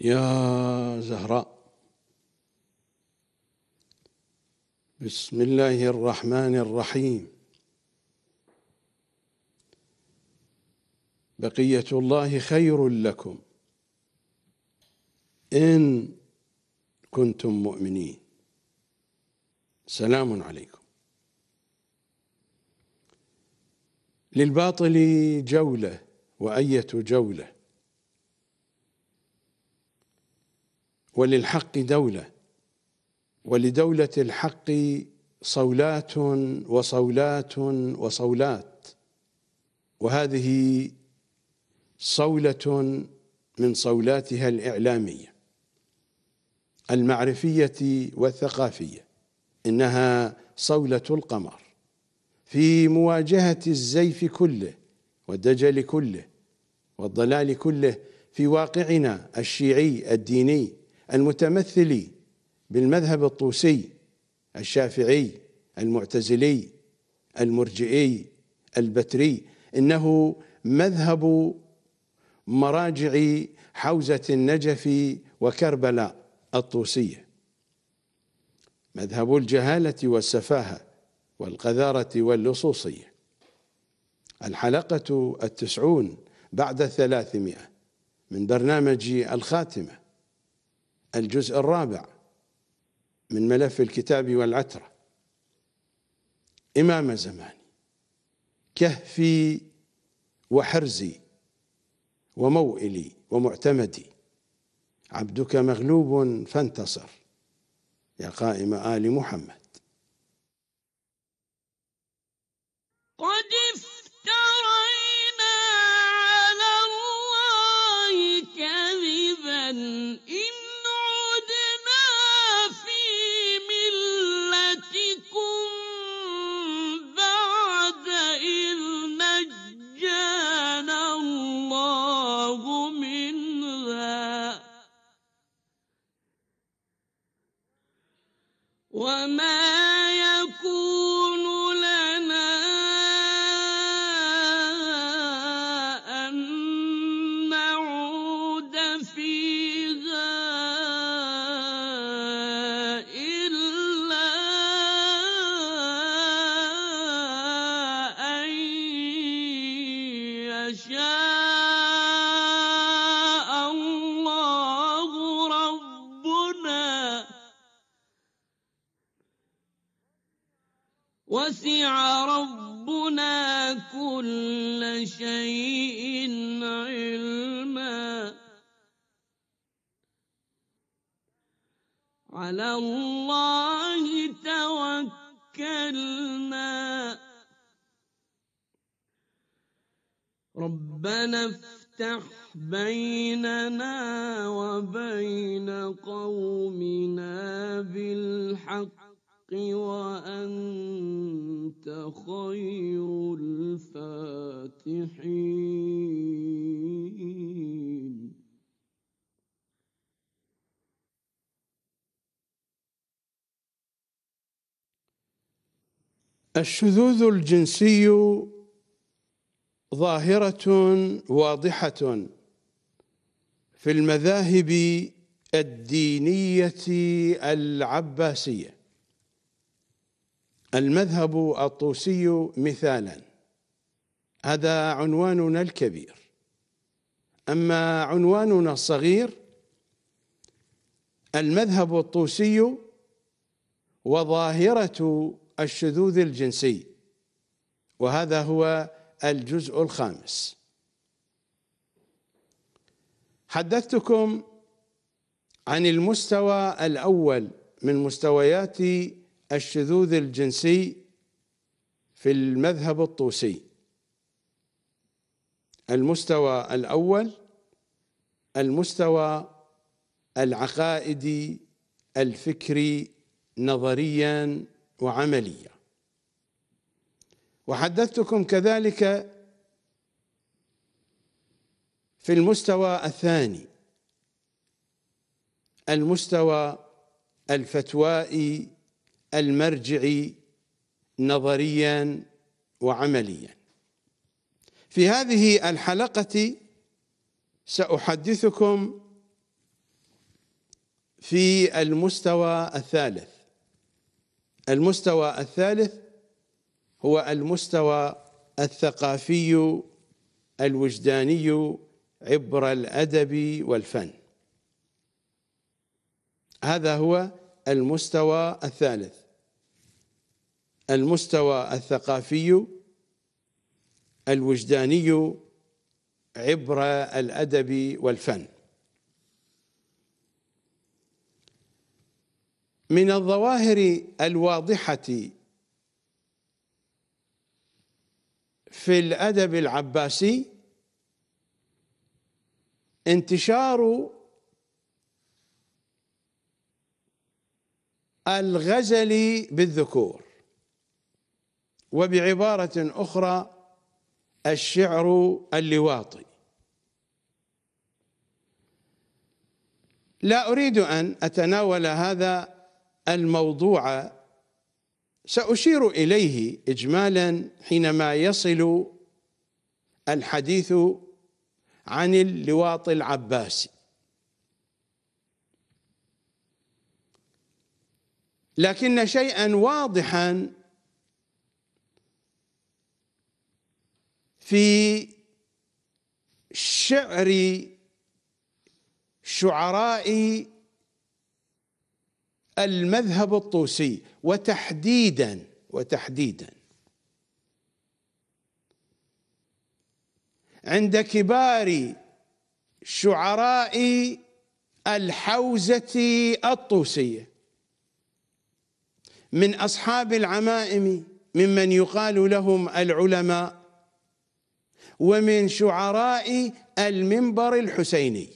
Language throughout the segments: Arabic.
يا زهراء بسم الله الرحمن الرحيم بقية الله خير لكم إن كنتم مؤمنين سلام عليكم للباطل جولة وأية جولة وللحق دولة ولدولة الحق صولات وصولات وصولات وهذه صولة من صولاتها الإعلامية المعرفية والثقافية إنها صولة القمر في مواجهة الزيف كله والدجل كله والضلال كله في واقعنا الشيعي الديني المتمثل بالمذهب الطوسي الشافعي المعتزلي المرجئي البتري انه مذهب مراجع حوزه النجف وكربلاء الطوسيه مذهب الجهاله والسفاهه والقذاره واللصوصيه الحلقه التسعون بعد الثلاثمائه من برنامج الخاتمه الجزء الرابع من ملف الكتاب والعترة إمام زماني كهفي وحرزي وموئلي ومعتمدي عبدك مغلوب فانتصر يا قائم آل محمد قد افترينا على الله كذبا إن على الله توكلنا ربنا افتح بيننا وبين قومنا بالحق وأنت خير الفاتحين الشذوذ الجنسي ظاهرة واضحة في المذاهب الدينية العباسية المذهب الطوسي مثالا هذا عنواننا الكبير أما عنواننا الصغير المذهب الطوسي وظاهرة الشذوذ الجنسي وهذا هو الجزء الخامس حدثتكم عن المستوى الاول من مستويات الشذوذ الجنسي في المذهب الطوسي المستوى الاول المستوى العقائدي الفكري نظريا وعملية وحدثتكم كذلك في المستوى الثاني المستوى الفتوائي المرجعي نظريا وعمليا في هذه الحلقة سأحدثكم في المستوى الثالث المستوى الثالث هو المستوى الثقافي الوجداني عبر الادب والفن هذا هو المستوى الثالث المستوى الثقافي الوجداني عبر الادب والفن من الظواهر الواضحة في الأدب العباسي انتشار الغزل بالذكور وبعبارة أخرى الشعر اللواطي لا أريد أن أتناول هذا الموضوع ساشير اليه اجمالا حينما يصل الحديث عن اللواط العباسي لكن شيئا واضحا في شعر شعراء المذهب الطوسي وتحديدا وتحديدا عند كبار شعراء الحوزة الطوسية من أصحاب العمائم ممن يقال لهم العلماء ومن شعراء المنبر الحسيني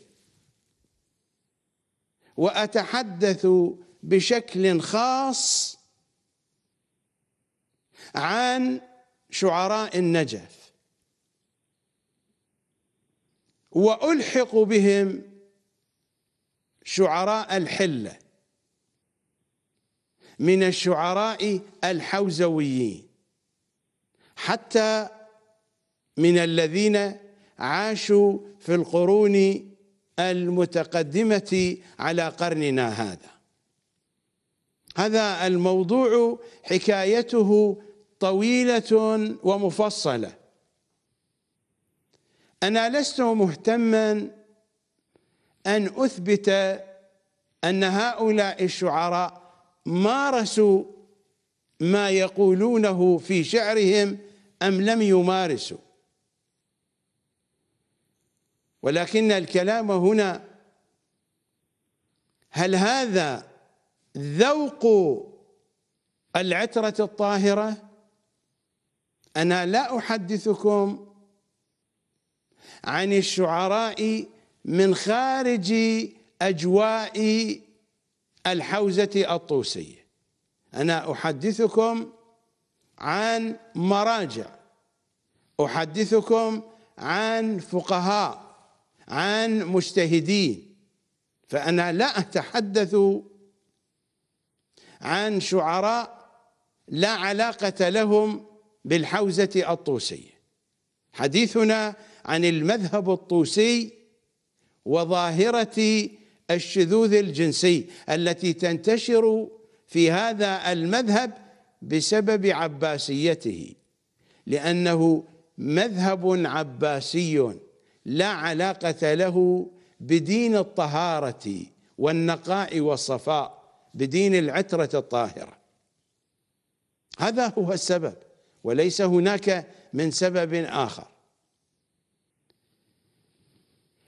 وأتحدث بشكل خاص عن شعراء النجف والحق بهم شعراء الحله من الشعراء الحوزويين حتى من الذين عاشوا في القرون المتقدمه على قرننا هذا هذا الموضوع حكايته طويلة ومفصلة أنا لست مهتما أن أثبت أن هؤلاء الشعراء مارسوا ما يقولونه في شعرهم أم لم يمارسوا ولكن الكلام هنا هل هذا ذوق العترة الطاهرة أنا لا أحدثكم عن الشعراء من خارج أجواء الحوزة الطوسية أنا أحدثكم عن مراجع أحدثكم عن فقهاء عن مجتهدين فأنا لا أتحدث عن شعراء لا علاقة لهم بالحوزة الطوسية حديثنا عن المذهب الطوسي وظاهرة الشذوذ الجنسي التي تنتشر في هذا المذهب بسبب عباسيته لأنه مذهب عباسي لا علاقة له بدين الطهارة والنقاء والصفاء بدين العترة الطاهرة هذا هو السبب وليس هناك من سبب آخر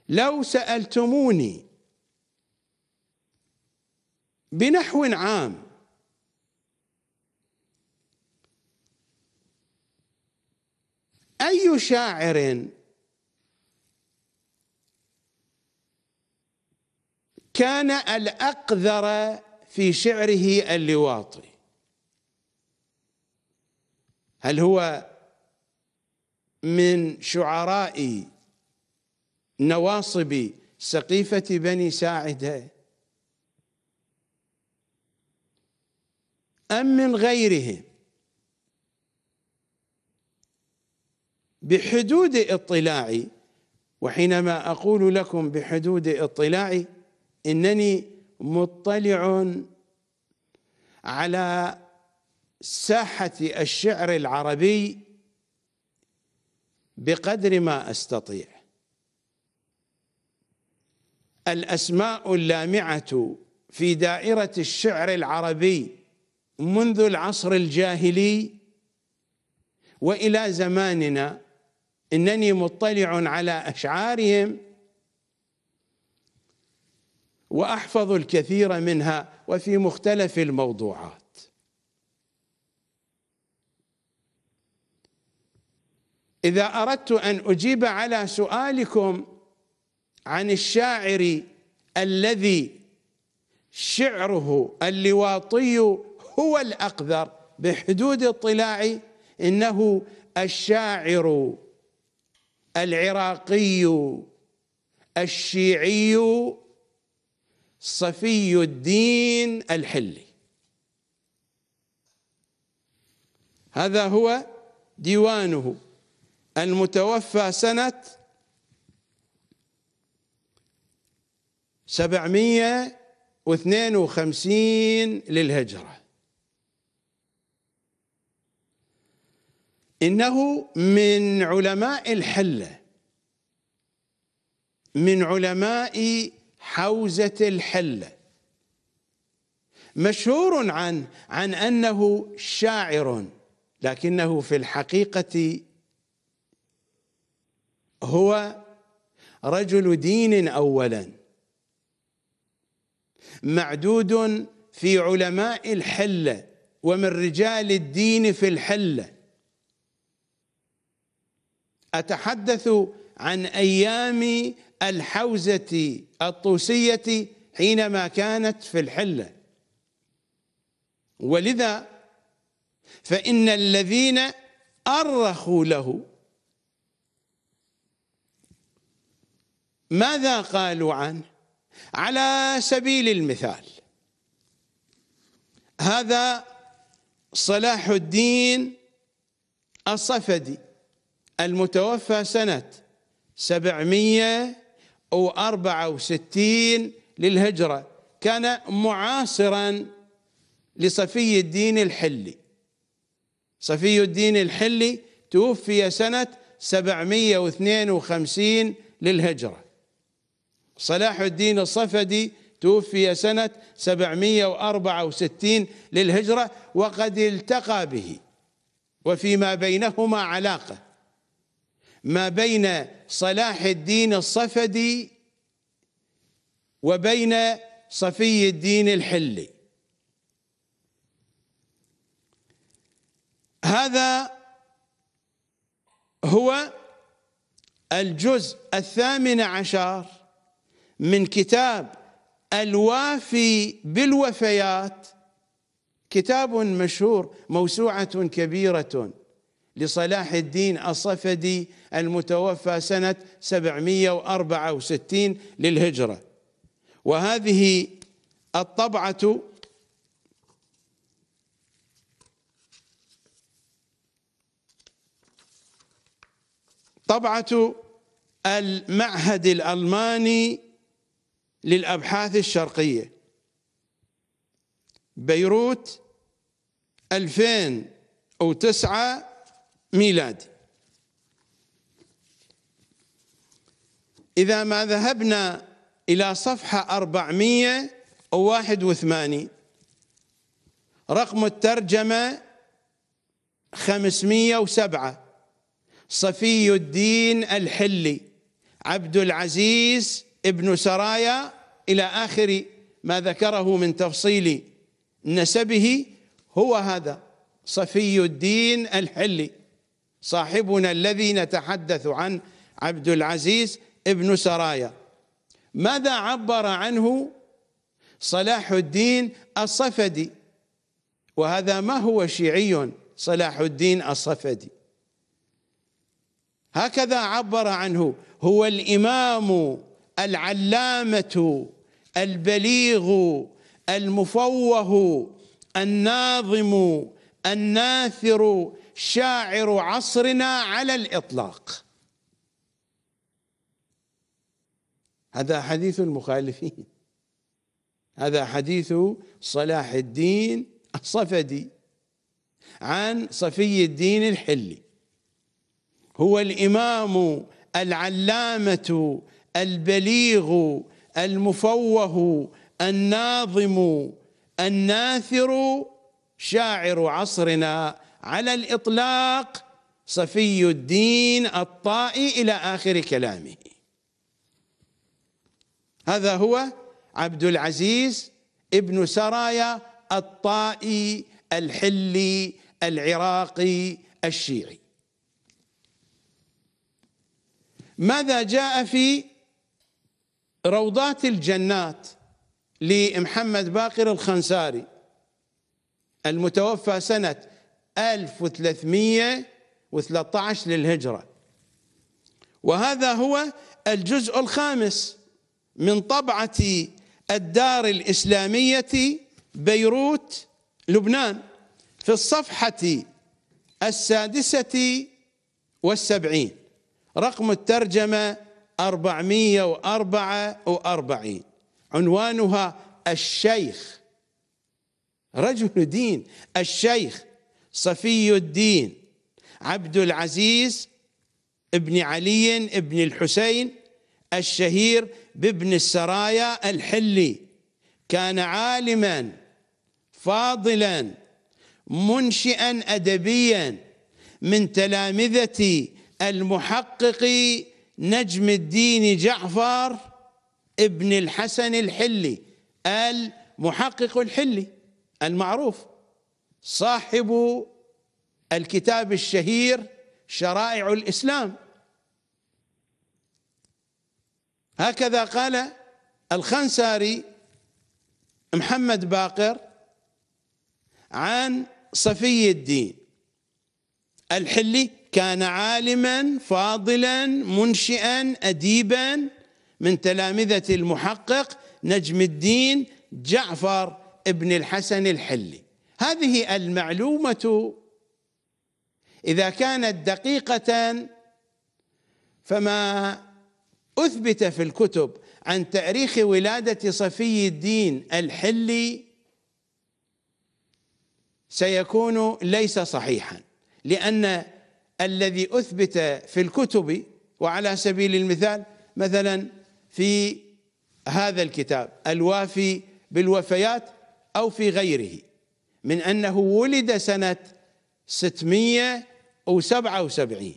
لو سألتموني بنحو عام أي شاعر كان الأقذر في شعره اللواطي هل هو من شعراء نواصب سقيفة بني ساعدة أم من غيرهم بحدود اطلاعي وحينما أقول لكم بحدود اطلاعي إنني مطلع على ساحة الشعر العربي بقدر ما أستطيع الأسماء اللامعة في دائرة الشعر العربي منذ العصر الجاهلي وإلى زماننا إنني مطلع على أشعارهم واحفظ الكثير منها وفي مختلف الموضوعات اذا اردت ان اجيب على سؤالكم عن الشاعر الذي شعره اللواطي هو الاقذر بحدود اطلاعي انه الشاعر العراقي الشيعي صفي الدين الحلي هذا هو ديوانه المتوفى سنة سبعمية واثنين وخمسين للهجرة إنه من علماء الحلة من علماء حوزة الحلة مشهور عن عن أنه شاعر لكنه في الحقيقة هو رجل دين أولا معدود في علماء الحلة ومن رجال الدين في الحلة أتحدث عن أيام الحوزة الطوسية حينما كانت في الحلة ولذا فإن الذين أرخوا له ماذا قالوا عنه على سبيل المثال هذا صلاح الدين الصفدي المتوفى سنة سبعمية وأربعة وستين للهجرة كان معاصرا لصفي الدين الحلي صفي الدين الحلي توفي سنة 752 للهجرة صلاح الدين الصفدي توفي سنة 764 للهجرة وقد التقى به وفيما بينهما علاقة ما بين صلاح الدين الصفدي وبين صفي الدين الحلي هذا هو الجزء الثامن عشر من كتاب الوافي بالوفيات كتاب مشهور موسوعة كبيرة لصلاح الدين الصفدي المتوفى سنة 764 للهجرة وهذه الطبعة طبعة المعهد الألماني للأبحاث الشرقية بيروت 2009 ميلادي إذا ما ذهبنا إلى صفحة 481 رقم الترجمة 507 صفي الدين الحلي عبد العزيز ابن سرايا إلى آخر ما ذكره من تفصيل نسبه هو هذا صفي الدين الحلي صاحبنا الذي نتحدث عن عبد العزيز ابن سرايا ماذا عبر عنه صلاح الدين الصفدي وهذا ما هو شيعي صلاح الدين الصفدي هكذا عبر عنه هو الإمام العلامة البليغ المفوه الناظم الناثر شاعر عصرنا على الإطلاق هذا حديث المخالفين هذا حديث صلاح الدين الصفدي عن صفي الدين الحلي هو الإمام العلامة البليغ المفوه الناظم الناثر شاعر عصرنا على الإطلاق صفي الدين الطائي إلى آخر كلامه هذا هو عبد العزيز ابن سرايا الطائي الحلي العراقي الشيعي ماذا جاء في روضات الجنات لمحمد باقر الخنساري المتوفى سنة 1313 للهجرة وهذا هو الجزء الخامس من طبعة الدار الإسلامية بيروت لبنان في الصفحة السادسة والسبعين رقم الترجمة 444 عنوانها الشيخ رجل دين الشيخ صفي الدين عبد العزيز ابن علي ابن الحسين الشهير بابن السرايا الحلي كان عالما فاضلا منشئا ادبيا من تلامذه المحقق نجم الدين جعفر ابن الحسن الحلي المحقق الحلي المعروف صاحب الكتاب الشهير شرائع الاسلام هكذا قال الخنساري محمد باقر عن صفي الدين الحلي كان عالما فاضلا منشئا اديبا من تلامذه المحقق نجم الدين جعفر ابن الحسن الحلي هذه المعلومه اذا كانت دقيقه فما اثبت في الكتب عن تاريخ ولاده صفي الدين الحلي سيكون ليس صحيحا لان الذي اثبت في الكتب وعلى سبيل المثال مثلا في هذا الكتاب الوافي بالوفيات او في غيره من أنه ولد سنة 677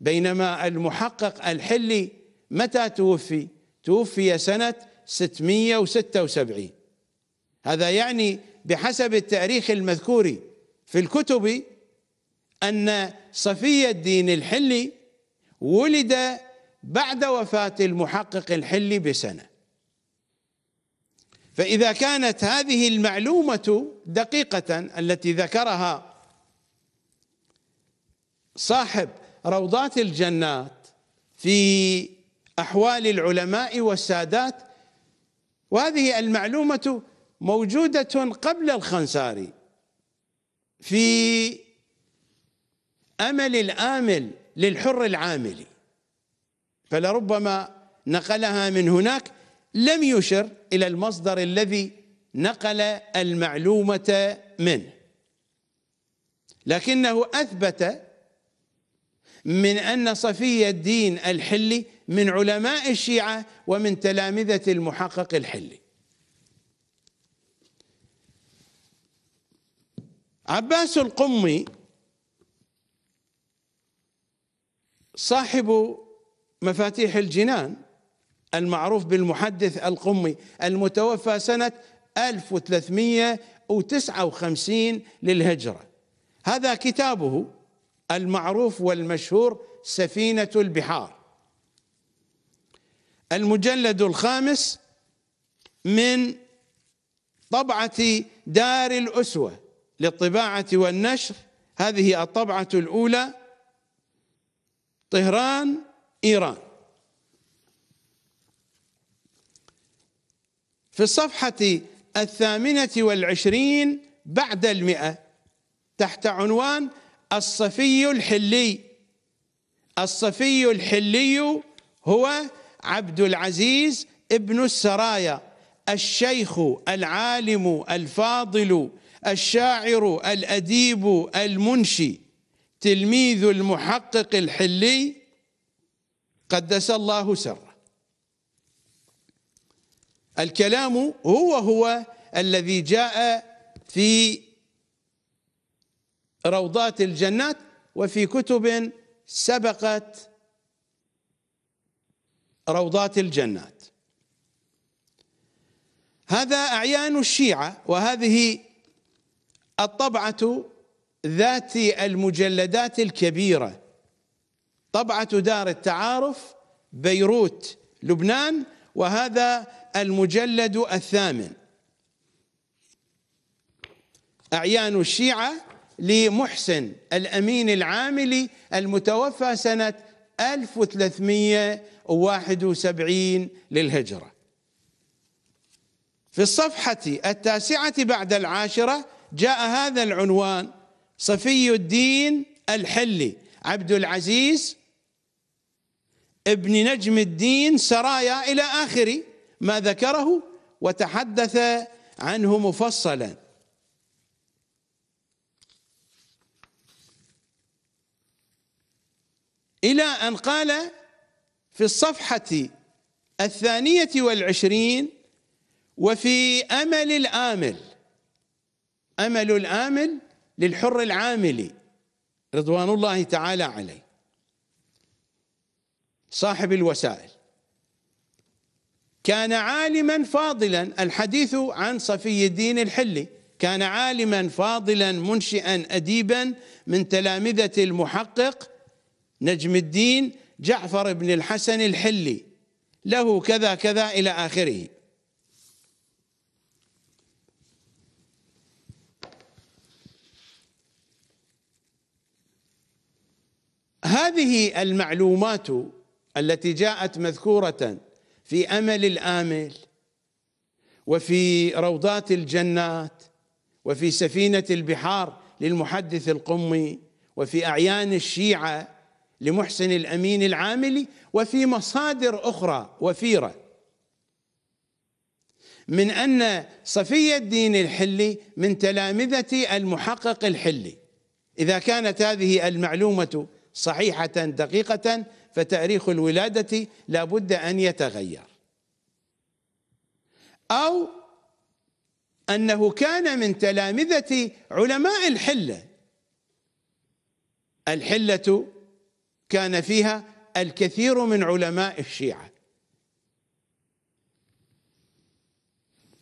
بينما المحقق الحلي متى توفي توفي سنة 676 هذا يعني بحسب التاريخ المذكور في الكتب أن صفي الدين الحلي ولد بعد وفاة المحقق الحلي بسنة فإذا كانت هذه المعلومة دقيقة التي ذكرها صاحب روضات الجنات في أحوال العلماء والسادات وهذه المعلومة موجودة قبل الخنساري في أمل الآمل للحر العامل فلربما نقلها من هناك لم يشر إلى المصدر الذي نقل المعلومة منه لكنه أثبت من أن صفي الدين الحلي من علماء الشيعة ومن تلامذة المحقق الحلي عباس القمي صاحب مفاتيح الجنان المعروف بالمحدث القمي المتوفى سنة 1359 للهجرة هذا كتابه المعروف والمشهور سفينة البحار المجلد الخامس من طبعة دار الأسوة للطباعة والنشر هذه الطبعة الأولى طهران إيران في الصفحة الثامنة والعشرين بعد المئة تحت عنوان الصفي الحلي الصفي الحلي هو عبد العزيز ابن السرايا الشيخ العالم الفاضل الشاعر الأديب المنشي تلميذ المحقق الحلي قدس الله سر الكلام هو هو الذي جاء في روضات الجنات وفي كتب سبقت روضات الجنات هذا أعيان الشيعة وهذه الطبعة ذات المجلدات الكبيرة طبعة دار التعارف بيروت لبنان وهذا المجلد الثامن أعيان الشيعة لمحسن الأمين العاملي المتوفى سنة 1371 للهجرة في الصفحة التاسعة بعد العاشرة جاء هذا العنوان صفي الدين الحلي عبد العزيز ابن نجم الدين سرايا إلى آخره ما ذكره وتحدث عنه مفصلا إلى أن قال في الصفحة الثانية والعشرين وفي أمل الآمل أمل الآمل للحر العامل رضوان الله تعالى عليه صاحب الوسائل كان عالما فاضلا الحديث عن صفي الدين الحلي كان عالما فاضلا منشئا أديبا من تلامذة المحقق نجم الدين جعفر بن الحسن الحلي له كذا كذا إلى آخره هذه المعلومات التي جاءت مذكورة في امل الامل وفي روضات الجنات وفي سفينه البحار للمحدث القمي وفي اعيان الشيعه لمحسن الامين العاملي وفي مصادر اخرى وفيره من ان صفي الدين الحلي من تلامذه المحقق الحلي اذا كانت هذه المعلومه صحيحه دقيقه فتاريخ الولادة لابد أن يتغير أو أنه كان من تلامذة علماء الحلة الحلة كان فيها الكثير من علماء الشيعة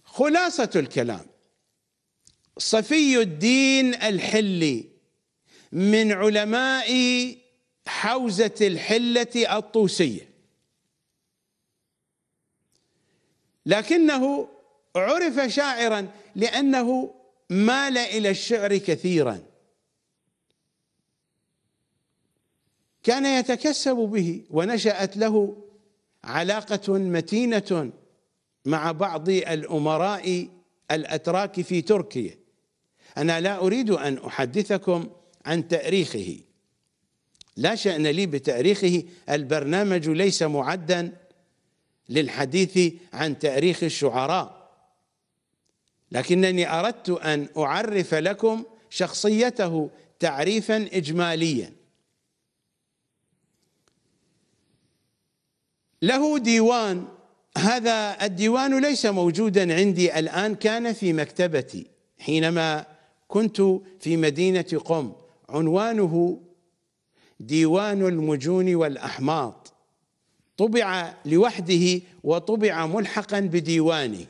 خلاصة الكلام صفي الدين الحلي من علماء حوزة الحلة الطوسية لكنه عرف شاعرا لأنه مال إلى الشعر كثيرا كان يتكسب به ونشأت له علاقة متينة مع بعض الأمراء الأتراك في تركيا أنا لا أريد أن أحدثكم عن تاريخه لا شأن لي بتاريخه البرنامج ليس معدا للحديث عن تاريخ الشعراء لكنني أردت أن أعرف لكم شخصيته تعريفا إجماليا له ديوان هذا الديوان ليس موجودا عندي الآن كان في مكتبتي حينما كنت في مدينة قم عنوانه ديوان المجون والأحماط طبع لوحده وطبع ملحقا بديوانه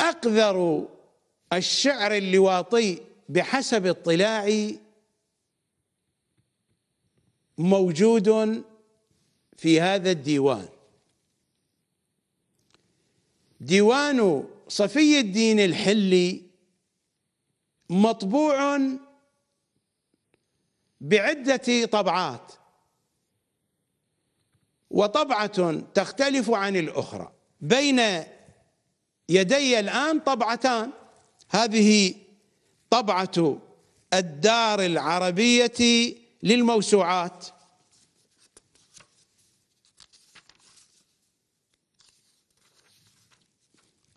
أقذر الشعر اللواطي بحسب اطلاعي موجود في هذا الديوان ديوان صفي الدين الحلي مطبوع بعدة طبعات وطبعة تختلف عن الأخرى بين يدي الآن طبعتان هذه طبعة الدار العربية للموسوعات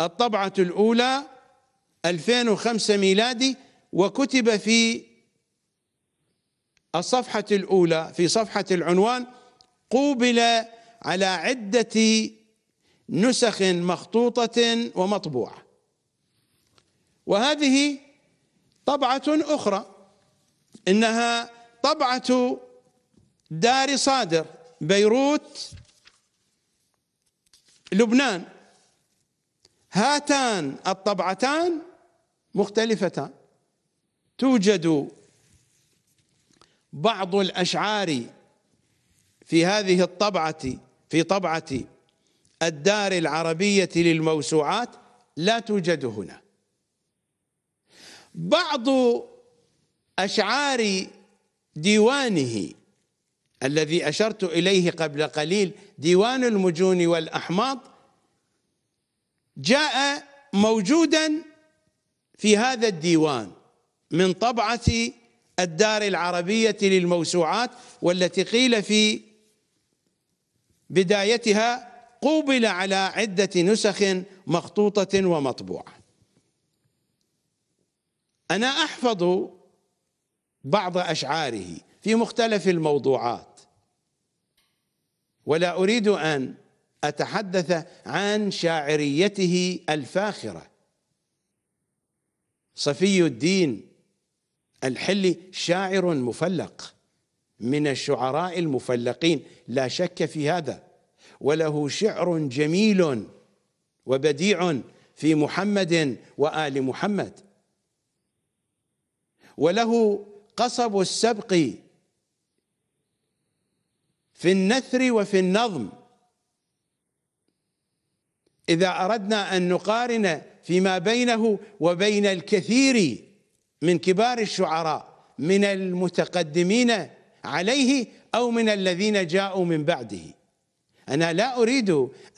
الطبعة الأولى 2005 ميلادي وكتب في الصفحة الأولى في صفحة العنوان قوبل على عدة نسخ مخطوطة ومطبوعة وهذه طبعة أخرى إنها طبعة دار صادر بيروت لبنان هاتان الطبعتان مختلفتان توجد بعض الأشعار في هذه الطبعة في طبعة الدار العربية للموسوعات لا توجد هنا بعض أشعار ديوانه الذي أشرت إليه قبل قليل ديوان المجون والأحماض جاء موجودا في هذا الديوان من طبعة الدار العربية للموسوعات والتي قيل في بدايتها قوبل على عدة نسخ مخطوطة ومطبوعة أنا أحفظ بعض أشعاره في مختلف الموضوعات ولا أريد أن أتحدث عن شاعريته الفاخرة صفي الدين الحلي شاعر مفلق من الشعراء المفلقين لا شك في هذا وله شعر جميل وبديع في محمد وآل محمد وله قصب السبق في النثر وفي النظم إذا أردنا أن نقارن فيما بينه وبين الكثير من كبار الشعراء من المتقدمين عليه أو من الذين جاءوا من بعده أنا لا أريد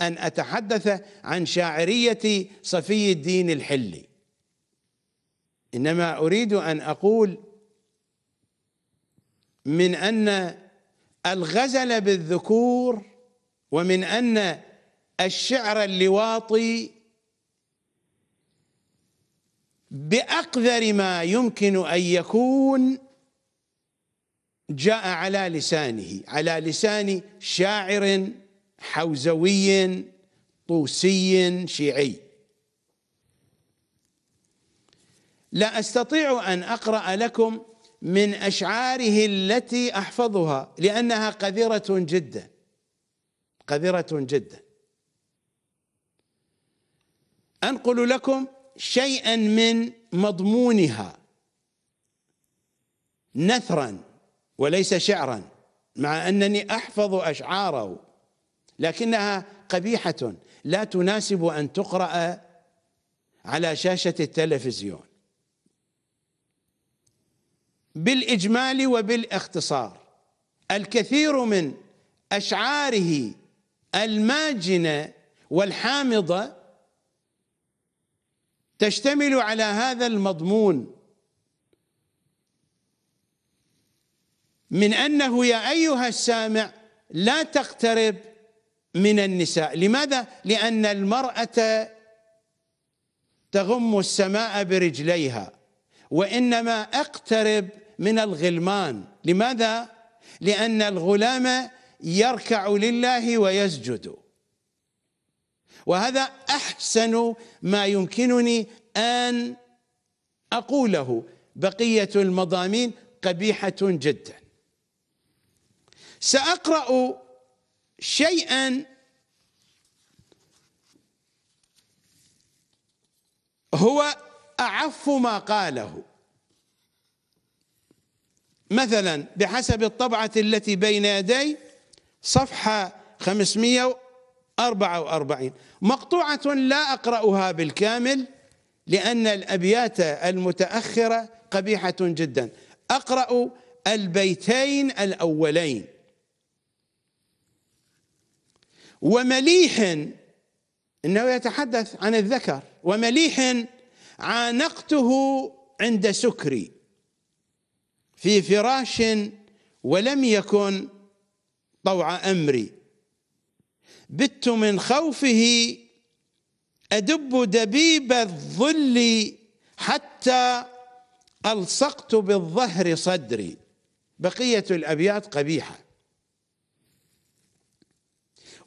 أن أتحدث عن شاعرية صفي الدين الحلي إنما أريد أن أقول من أن الغزل بالذكور ومن أن الشعر اللواطي باقذر ما يمكن ان يكون جاء على لسانه على لسان شاعر حوزوي طوسي شيعي لا استطيع ان اقرا لكم من اشعاره التي احفظها لانها قذره جدا قذره جدا انقل لكم شيئا من مضمونها نثرا وليس شعرا مع انني احفظ اشعاره لكنها قبيحه لا تناسب ان تقرا على شاشه التلفزيون بالاجمال وبالاختصار الكثير من اشعاره الماجنه والحامضه تشتمل على هذا المضمون من انه يا ايها السامع لا تقترب من النساء لماذا لان المراه تغم السماء برجليها وانما اقترب من الغلمان لماذا لان الغلام يركع لله ويسجد وهذا احسن ما يمكنني ان اقوله بقيه المضامين قبيحه جدا ساقرا شيئا هو اعف ما قاله مثلا بحسب الطبعه التي بين يدي صفحه 500 أربعة وأربعين مقطوعة لا أقرأها بالكامل لأن الأبيات المتأخرة قبيحة جدا أقرأ البيتين الأولين ومليح إنه يتحدث عن الذكر ومليح عانقته عند سكري في فراش ولم يكن طوع أمري بت من خوفه أدب دبيب الظل حتى ألصقت بالظهر صدري بقية الأبيات قبيحة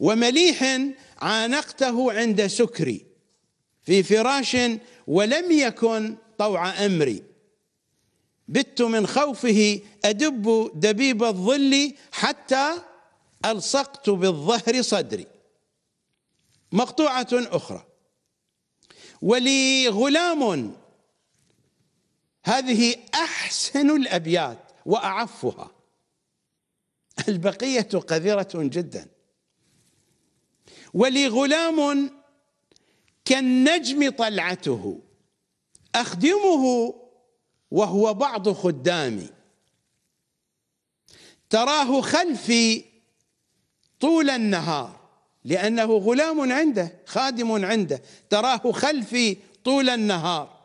ومليح عانقته عند سكري في فراش ولم يكن طوع أمري بت من خوفه أدب دبيب الظل حتى ألصقت بالظهر صدري مقطوعة أخرى ولي غلام هذه أحسن الأبيات وأعفها البقية قذرة جدا ولي غلام كالنجم طلعته أخدمه وهو بعض خدامي تراه خلفي طول النهار لأنه غلام عنده خادم عنده تراه خلفي طول النهار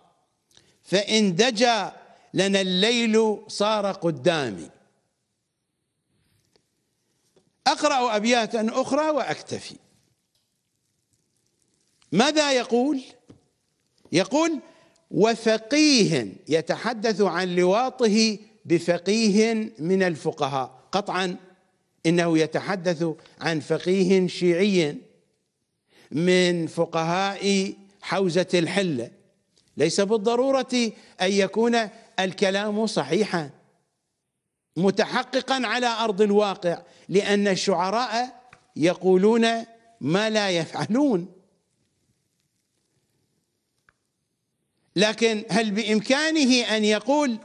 فإن دجا لنا الليل صار قدامي أقرأ أبياتا أخرى وأكتفي ماذا يقول؟ يقول وفقيه يتحدث عن لواطه بفقيه من الفقهاء قطعا انه يتحدث عن فقيه شيعي من فقهاء حوزه الحله ليس بالضروره ان يكون الكلام صحيحا متحققا على ارض الواقع لان الشعراء يقولون ما لا يفعلون لكن هل بامكانه ان يقول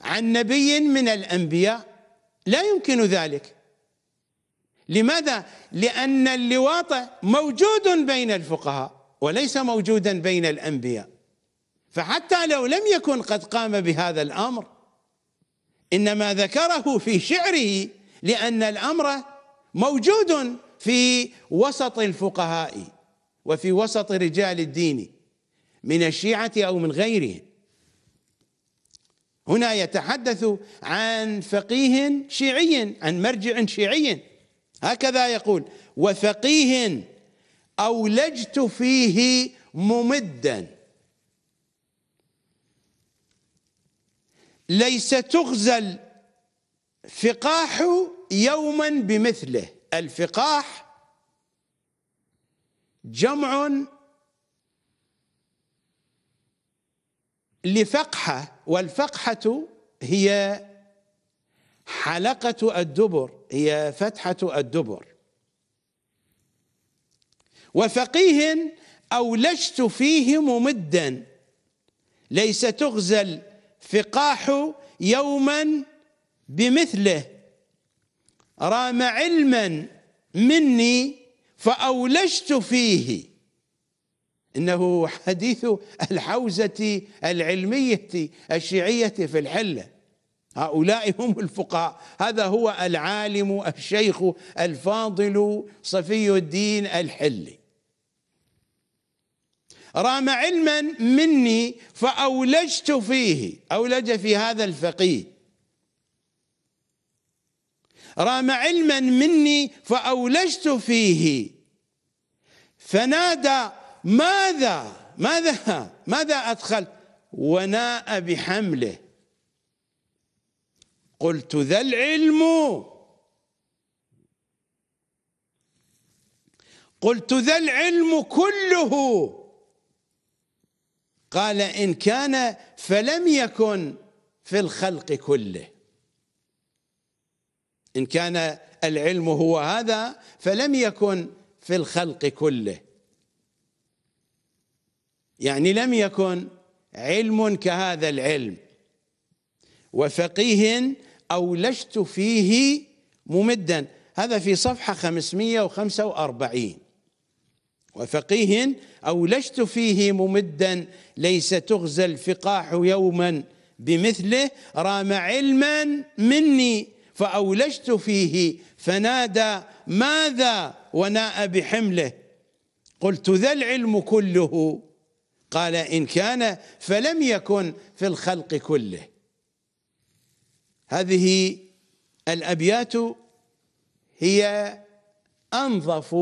عن نبي من الانبياء لا يمكن ذلك لماذا؟ لأن اللواط موجود بين الفقهاء وليس موجودا بين الأنبياء فحتى لو لم يكن قد قام بهذا الأمر إنما ذكره في شعره لأن الأمر موجود في وسط الفقهاء وفي وسط رجال الدين من الشيعة أو من غيرهم هنا يتحدث عن فقيه شيعي عن مرجع شيعي هكذا يقول وفقيه أولجت فيه ممدا ليس تغزل فقاح يوما بمثله الفقاح جمع لفقحة والفقحة هي حلقة الدبر هي فتحة الدبر وفقيه أولجت فيه ممدا ليس تغزل فقاح يوما بمثله رام علما مني فأولجت فيه إنه حديث الحوزة العلمية الشيعية في الحلة هؤلاء هم الفقهاء هذا هو العالم الشيخ الفاضل صفي الدين الحلي رام علما مني فأولجت فيه أولج في هذا الفقيه رام علما مني فأولجت فيه فنادى ماذا ماذا ماذا أدخل وناء بحمله قلت ذا العلم قلت ذا العلم كله قال إن كان فلم يكن في الخلق كله إن كان العلم هو هذا فلم يكن في الخلق كله يعني لم يكن علم كهذا العلم وفقيه أولجت فيه ممدا هذا في صفحة 545 وفقيه أولجت فيه ممدا ليس تغزى الفقاح يوما بمثله رام علما مني فأولجت فيه فنادى ماذا وناء بحمله قلت ذا العلم كله قال إن كان فلم يكن في الخلق كله هذه الأبيات هي أنظف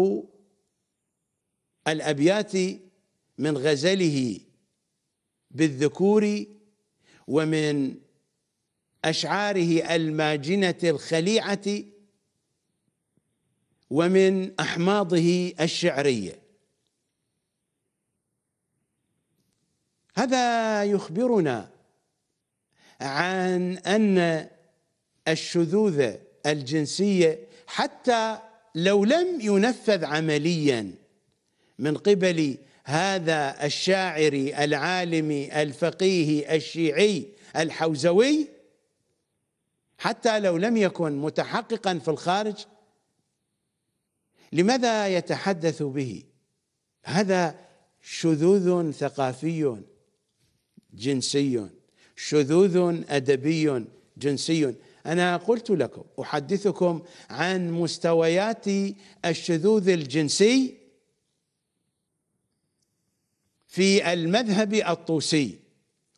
الأبيات من غزله بالذكور ومن أشعاره الماجنة الخليعة ومن أحماضه الشعرية هذا يخبرنا عن أن الشذوذ الجنسية حتى لو لم ينفذ عمليا من قبل هذا الشاعر العالم الفقيه الشيعي الحوزوي حتى لو لم يكن متحققا في الخارج لماذا يتحدث به هذا شذوذ ثقافي جنسي شذوذ ادبي جنسي أنا قلت لكم أحدثكم عن مستويات الشذوذ الجنسي في المذهب الطوسي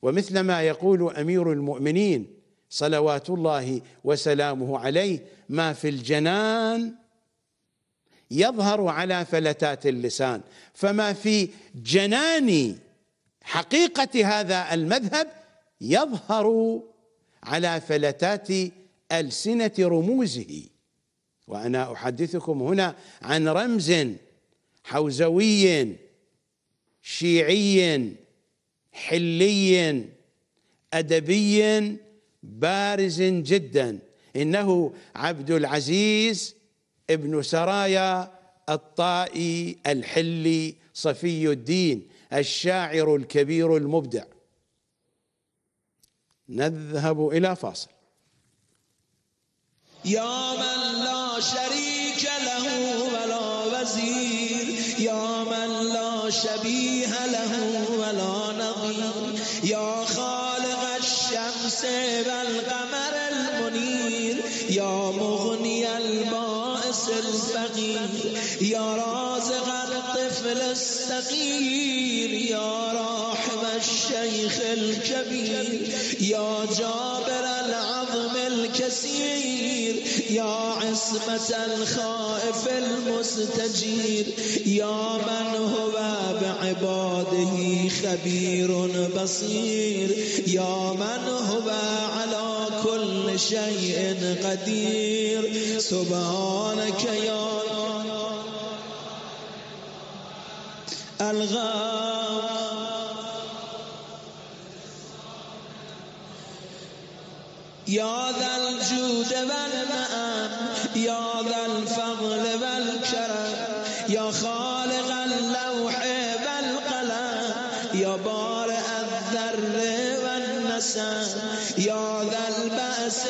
ومثل ما يقول أمير المؤمنين صلوات الله وسلامه عليه ما في الجنان يظهر على فلتات اللسان فما في جنان حقيقة هذا المذهب يظهر على فلتات السنه رموزه وانا احدثكم هنا عن رمز حوزوي شيعي حلي ادبي بارز جدا انه عبد العزيز ابن سرايا الطائي الحلي صفي الدين الشاعر الكبير المبدع نذهب الى فاصل یا من لا شریک له ولا وزیر یا من لا شبیه له ولا نظیر یا خالق الشمس والقمر المنیر یا مغنی الباعث الفقیر یا رازق الطفل الصغیر یا راحم الشیخ الکبیر یا جاب كثير يا عصمة الخائف المستجير يا من هو بعباده خبير بصير يا من هو على كل شيء قدير سبحانك يا یا ذا الجود والمعن یا ذا الفضل والکرم یا خالق اللوح القلم یا بار الذر والنسم یا ذا البأس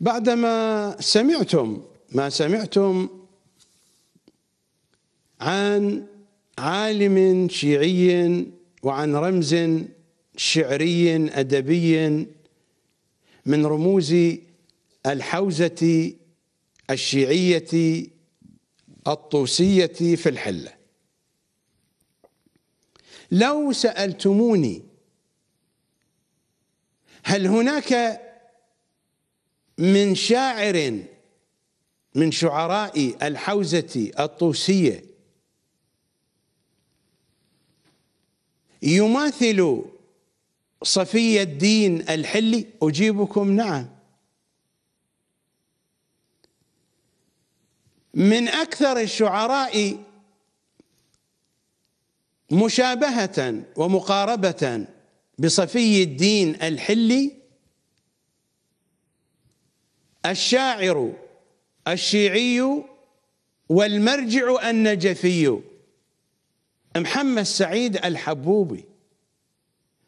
بعدما سمعتم ما سمعتم عن عالم شيعي وعن رمز شعري ادبي من رموز الحوزه الشيعيه الطوسيه في الحله لو سالتموني هل هناك من شاعر من شعراء الحوزة الطوسية يماثل صفي الدين الحلي أجيبكم نعم من أكثر الشعراء مشابهة ومقاربة بصفي الدين الحلي الشاعر الشيعي والمرجع النجفي محمد سعيد الحبوبي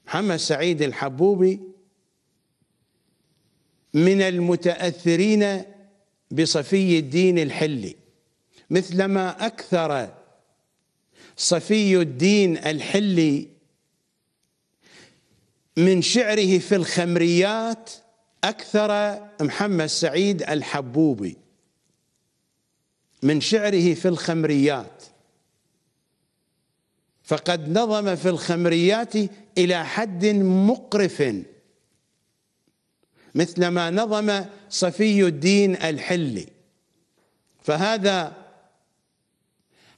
محمد سعيد الحبوبي من المتأثرين بصفي الدين الحلي مثلما أكثر صفي الدين الحلي من شعره في الخمريات أكثر محمد سعيد الحبوبي من شعره في الخمريات فقد نظم في الخمريات إلى حد مقرف مثلما نظم صفي الدين الحلي فهذا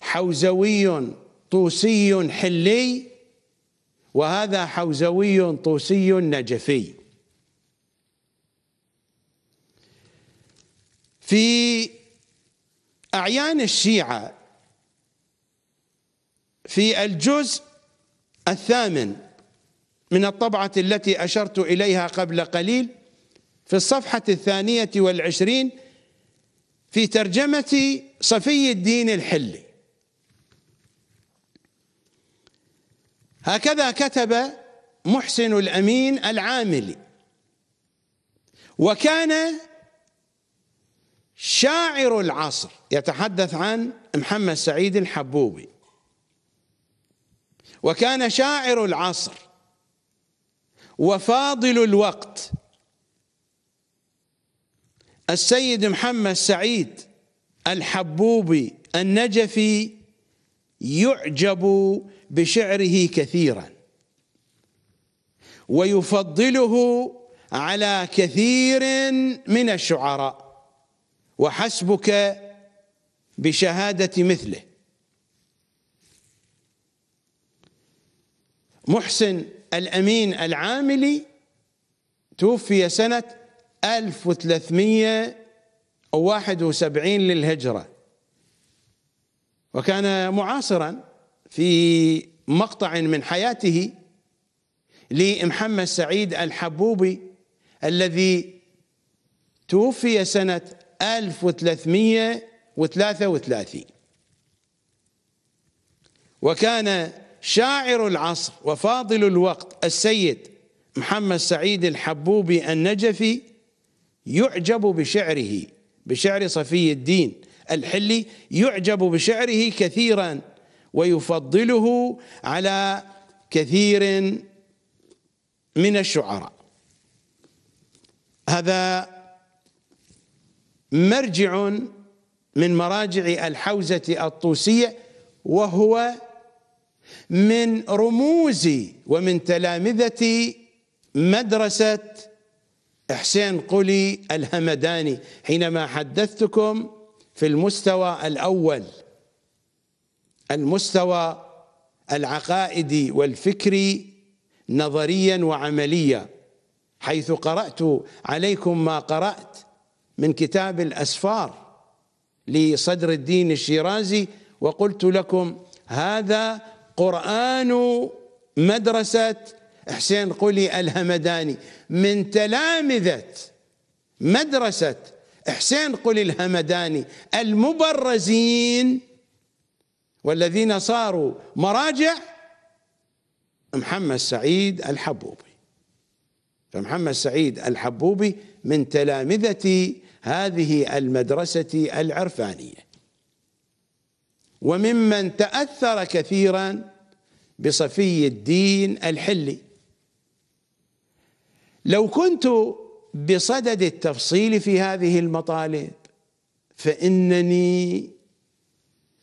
حوزوي طوسي حلي وهذا حوزوي طوسي نجفي في أعيان الشيعة في الجزء الثامن من الطبعة التي أشرت إليها قبل قليل في الصفحة الثانية والعشرين في ترجمة صفي الدين الحلي هكذا كتب محسن الأمين العاملي وكان شاعر العصر يتحدث عن محمد سعيد الحبوبي وكان شاعر العصر وفاضل الوقت السيد محمد سعيد الحبوبي النجفي يعجب بشعره كثيرا ويفضله على كثير من الشعراء وحسبك بشهادة مثله محسن الأمين العاملي توفي سنة 1371 للهجرة وكان معاصرا في مقطع من حياته لمحمد سعيد الحبوبي الذي توفي سنة 1333 وكان شاعر العصر وفاضل الوقت السيد محمد سعيد الحبوبي النجفي يعجب بشعره بشعر صفي الدين الحلي يعجب بشعره كثيرا ويفضله على كثير من الشعراء هذا مرجع من مراجع الحوزة الطوسية وهو من رموز ومن تلامذة مدرسة حسين قلي الهمداني حينما حدثتكم في المستوى الأول المستوى العقائدي والفكري نظريا وعمليا حيث قرأت عليكم ما قرأت من كتاب الأسفار لصدر الدين الشيرازي وقلت لكم هذا قرآن مدرسة حسين قلي الهمداني من تلامذة مدرسة حسين قلي الهمداني المبرزين والذين صاروا مراجع محمد سعيد الحبوبي فمحمد سعيد الحبوبي من تلامذة هذه المدرسة العرفانية وممن تأثر كثيرا بصفي الدين الحلي لو كنت بصدد التفصيل في هذه المطالب فإنني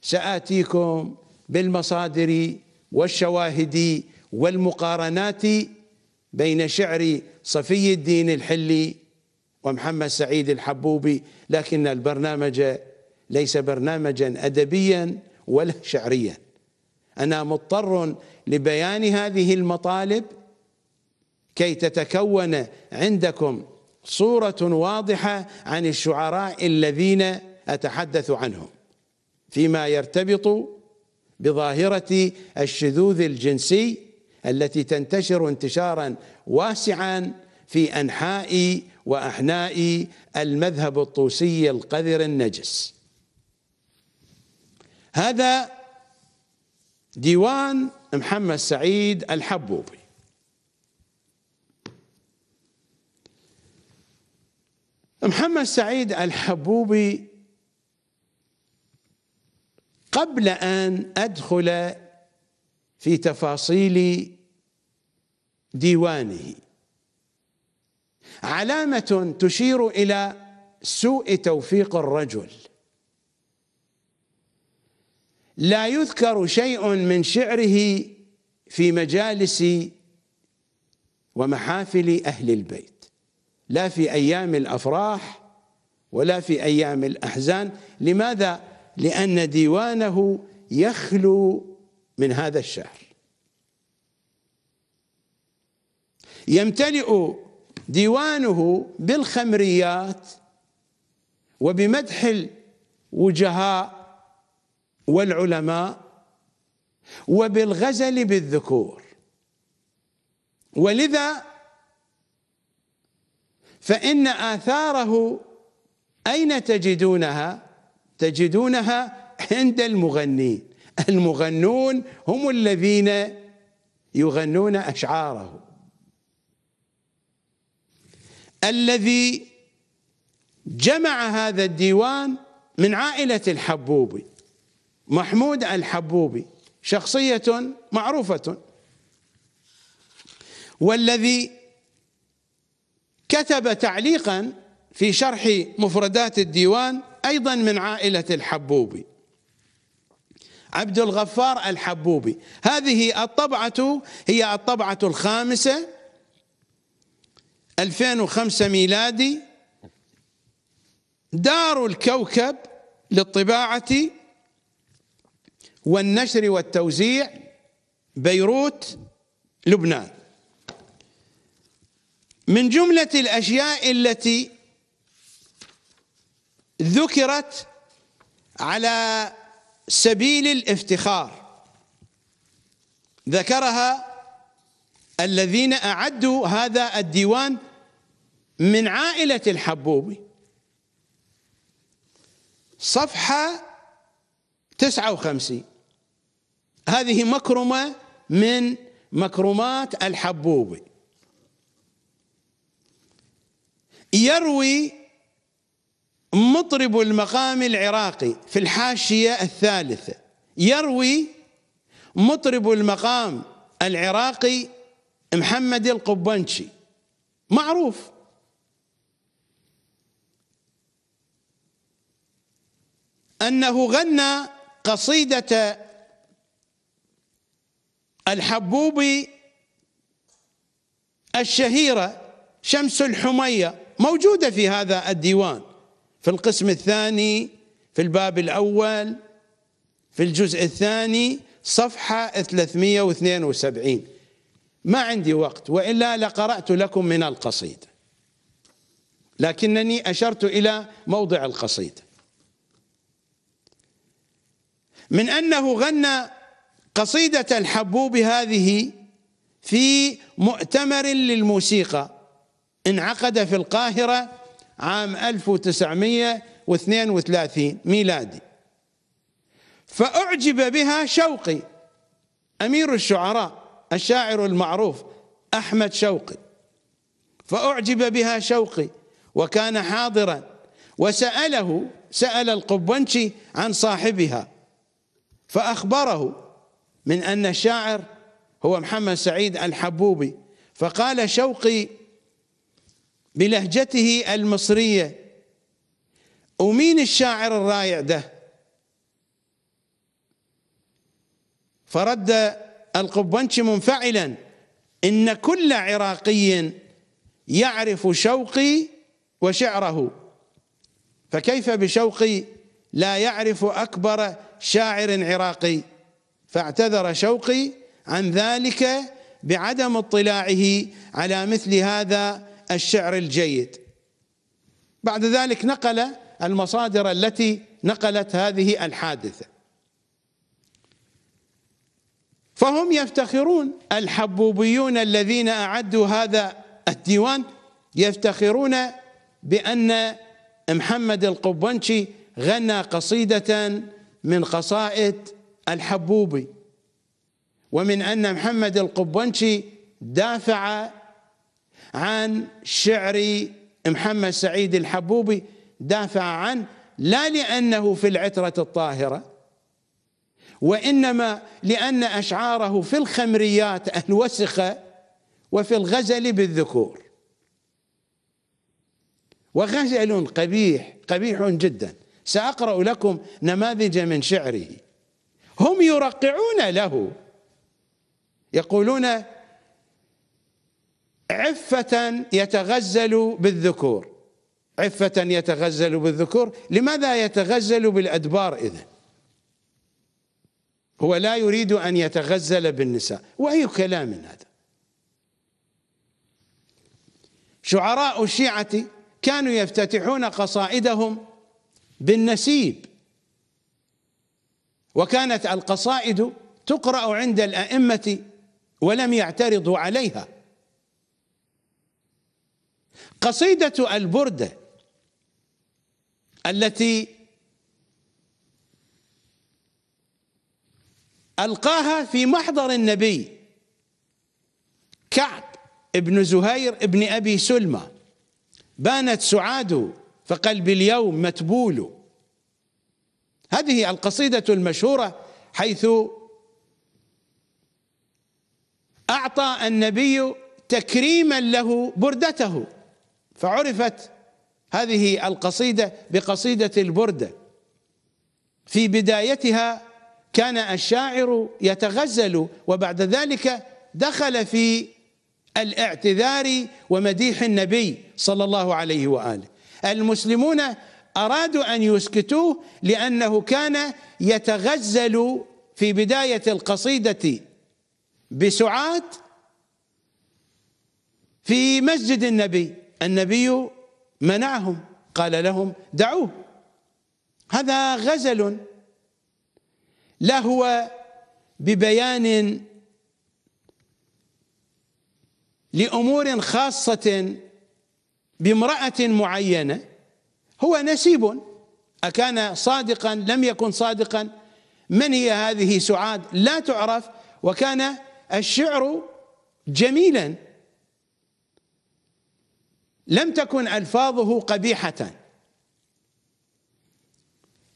سآتيكم بالمصادر والشواهد والمقارنات بين شعر صفي الدين الحلي ومحمد سعيد الحبوبي لكن البرنامج ليس برنامجا أدبيا ولا شعريا أنا مضطر لبيان هذه المطالب كي تتكون عندكم صورة واضحة عن الشعراء الذين أتحدث عنهم فيما يرتبط بظاهرة الشذوذ الجنسي التي تنتشر انتشارا واسعا في أنحاء وأحناء المذهب الطوسي القذر النجس هذا ديوان محمد سعيد الحبوبي محمد سعيد الحبوبي قبل أن أدخل في تفاصيل ديوانه علامة تشير إلى سوء توفيق الرجل لا يذكر شيء من شعره في مجالس ومحافل أهل البيت لا في أيام الأفراح ولا في أيام الأحزان لماذا؟ لأن ديوانه يخلو من هذا الشعر يمتلئ ديوانه بالخمريات وبمدح الوجهاء والعلماء وبالغزل بالذكور ولذا فإن آثاره أين تجدونها؟ تجدونها عند المغنين المغنون هم الذين يغنون أشعاره الذي جمع هذا الديوان من عائلة الحبوبي محمود الحبوبي شخصية معروفة والذي كتب تعليقا في شرح مفردات الديوان أيضا من عائلة الحبوبي عبد الغفار الحبوبي هذه الطبعة هي الطبعة الخامسة 2005 ميلادي دار الكوكب للطباعة والنشر والتوزيع بيروت لبنان من جملة الأشياء التي ذكرت على سبيل الافتخار ذكرها الذين أعدوا هذا الديوان من عائلة الحبوبي صفحة 59 هذه مكرمة من مكرمات الحبوبي يروي مطرب المقام العراقي في الحاشية الثالثة يروي مطرب المقام العراقي محمد القبنشي معروف أنه غنى قصيدة الحبوبي الشهيرة شمس الحمية موجودة في هذا الديوان في القسم الثاني في الباب الأول في الجزء الثاني صفحة 372 ما عندي وقت وإلا لقرأت لكم من القصيدة لكنني أشرت إلى موضع القصيده من أنه غنى قصيدة الحبوب هذه في مؤتمر للموسيقى انعقد في القاهرة عام 1932 ميلادي فأعجب بها شوقي أمير الشعراء الشاعر المعروف أحمد شوقي فأعجب بها شوقي وكان حاضرا وسأله سأل القبنشي عن صاحبها فأخبره من أن الشاعر هو محمد سعيد الحبوبي فقال شوقي بلهجته المصرية ومين الشاعر الرايع ده فرد القبنشي منفعلا إن كل عراقي يعرف شوقي وشعره فكيف بشوقي لا يعرف أكبر شاعر عراقي فاعتذر شوقي عن ذلك بعدم اطلاعه على مثل هذا الشعر الجيد بعد ذلك نقل المصادر التي نقلت هذه الحادثه فهم يفتخرون الحبوبيون الذين اعدوا هذا الديوان يفتخرون بان محمد القبنشي غنى قصيده من قصائد الحبوبي ومن أن محمد القبنشي دافع عن شعر محمد سعيد الحبوبي دافع عنه لا لأنه في العترة الطاهرة وإنما لأن أشعاره في الخمريات الوسخة وفي الغزل بالذكور وغزل قبيح قبيح جدا سأقرأ لكم نماذج من شعره هم يرقعون له يقولون عفة يتغزل بالذكور عفة يتغزل بالذكور لماذا يتغزل بالأدبار إذن هو لا يريد أن يتغزل بالنساء وأي كلام هذا شعراء الشيعة كانوا يفتتحون قصائدهم بالنسيب وكانت القصائد تقرأ عند الأئمة ولم يعترضوا عليها قصيدة البردة التي ألقاها في محضر النبي كعب ابن زهير ابن أبي سلمى بانت سعاد فقلبي اليوم متبول هذه القصيدة المشهورة حيث أعطى النبي تكريما له بردته فعرفت هذه القصيدة بقصيدة البردة في بدايتها كان الشاعر يتغزل وبعد ذلك دخل في الاعتذار ومديح النبي صلى الله عليه واله المسلمون ارادوا ان يسكتوه لانه كان يتغزل في بدايه القصيده بسعاد في مسجد النبي النبي منعهم قال لهم دعوه هذا غزل لا هو ببيان لامور خاصه بامرأة معينة هو نسيب أكان صادقا لم يكن صادقا من هي هذه سعاد لا تعرف وكان الشعر جميلا لم تكن ألفاظه قبيحة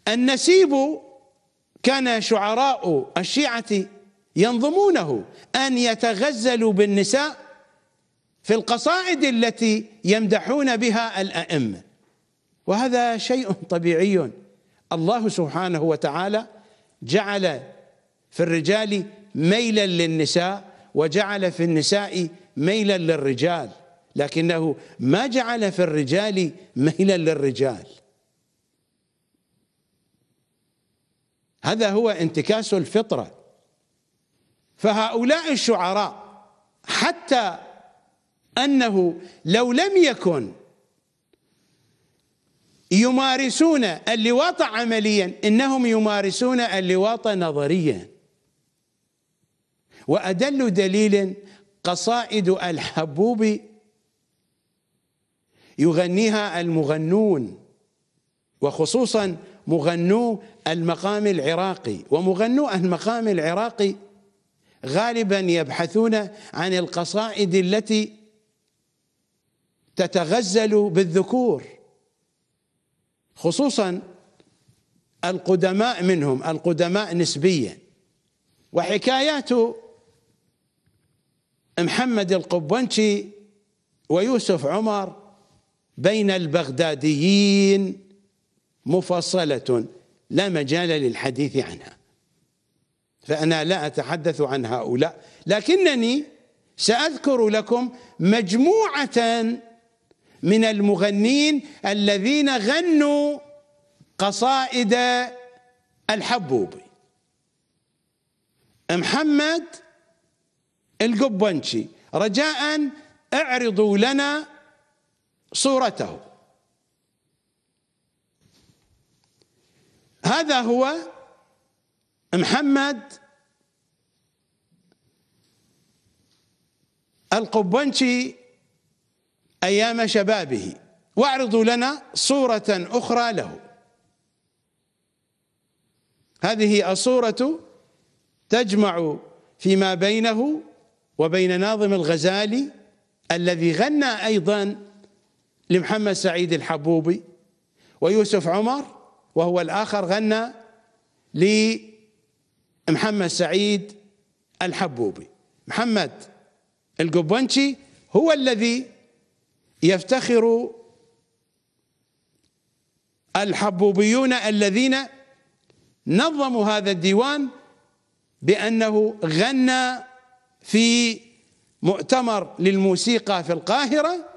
النسيب كان شعراء الشيعة ينظمونه أن يتغزلوا بالنساء في القصائد التي يمدحون بها الائمه وهذا شيء طبيعي الله سبحانه وتعالى جعل في الرجال ميلا للنساء وجعل في النساء ميلا للرجال لكنه ما جعل في الرجال ميلا للرجال هذا هو انتكاس الفطره فهؤلاء الشعراء حتى أنه لو لم يكن يمارسون اللواط عمليا إنهم يمارسون اللواط نظريا وأدل دليل قصائد الحبوب يغنيها المغنون وخصوصا مغنو المقام العراقي ومغنو المقام العراقي غالبا يبحثون عن القصائد التي تتغزل بالذكور خصوصا القدماء منهم القدماء نسبيا وحكايات محمد القبنشي ويوسف عمر بين البغداديين مفصلة لا مجال للحديث عنها فأنا لا أتحدث عن هؤلاء لكنني سأذكر لكم مجموعة من المغنين الذين غنوا قصائد الحبوبي محمد القبنشي رجاء اعرضوا لنا صورته هذا هو محمد القبنشي أيام شبابه واعرضوا لنا صورة أخرى له هذه الصورة تجمع فيما بينه وبين ناظم الغزالي الذي غنى أيضا لمحمد سعيد الحبوبي ويوسف عمر وهو الآخر غنى لمحمد سعيد الحبوبي محمد القبنشي هو الذي يفتخر الحبوبيون الذين نظموا هذا الديوان بأنه غنى في مؤتمر للموسيقى في القاهرة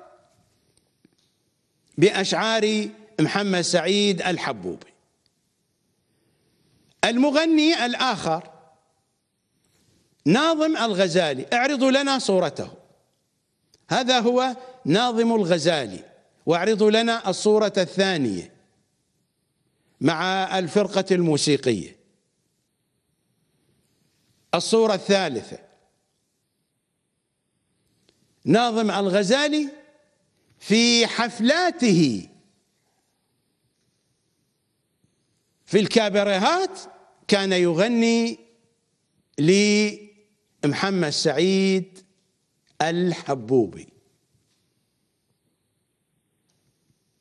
بأشعار محمد سعيد الحبوبي المغني الآخر ناظم الغزالي اعرضوا لنا صورته هذا هو ناظم الغزالي واعرضوا لنا الصورة الثانية مع الفرقة الموسيقية الصورة الثالثة ناظم الغزالي في حفلاته في الكابريهات كان يغني لمحمد سعيد الحبوبي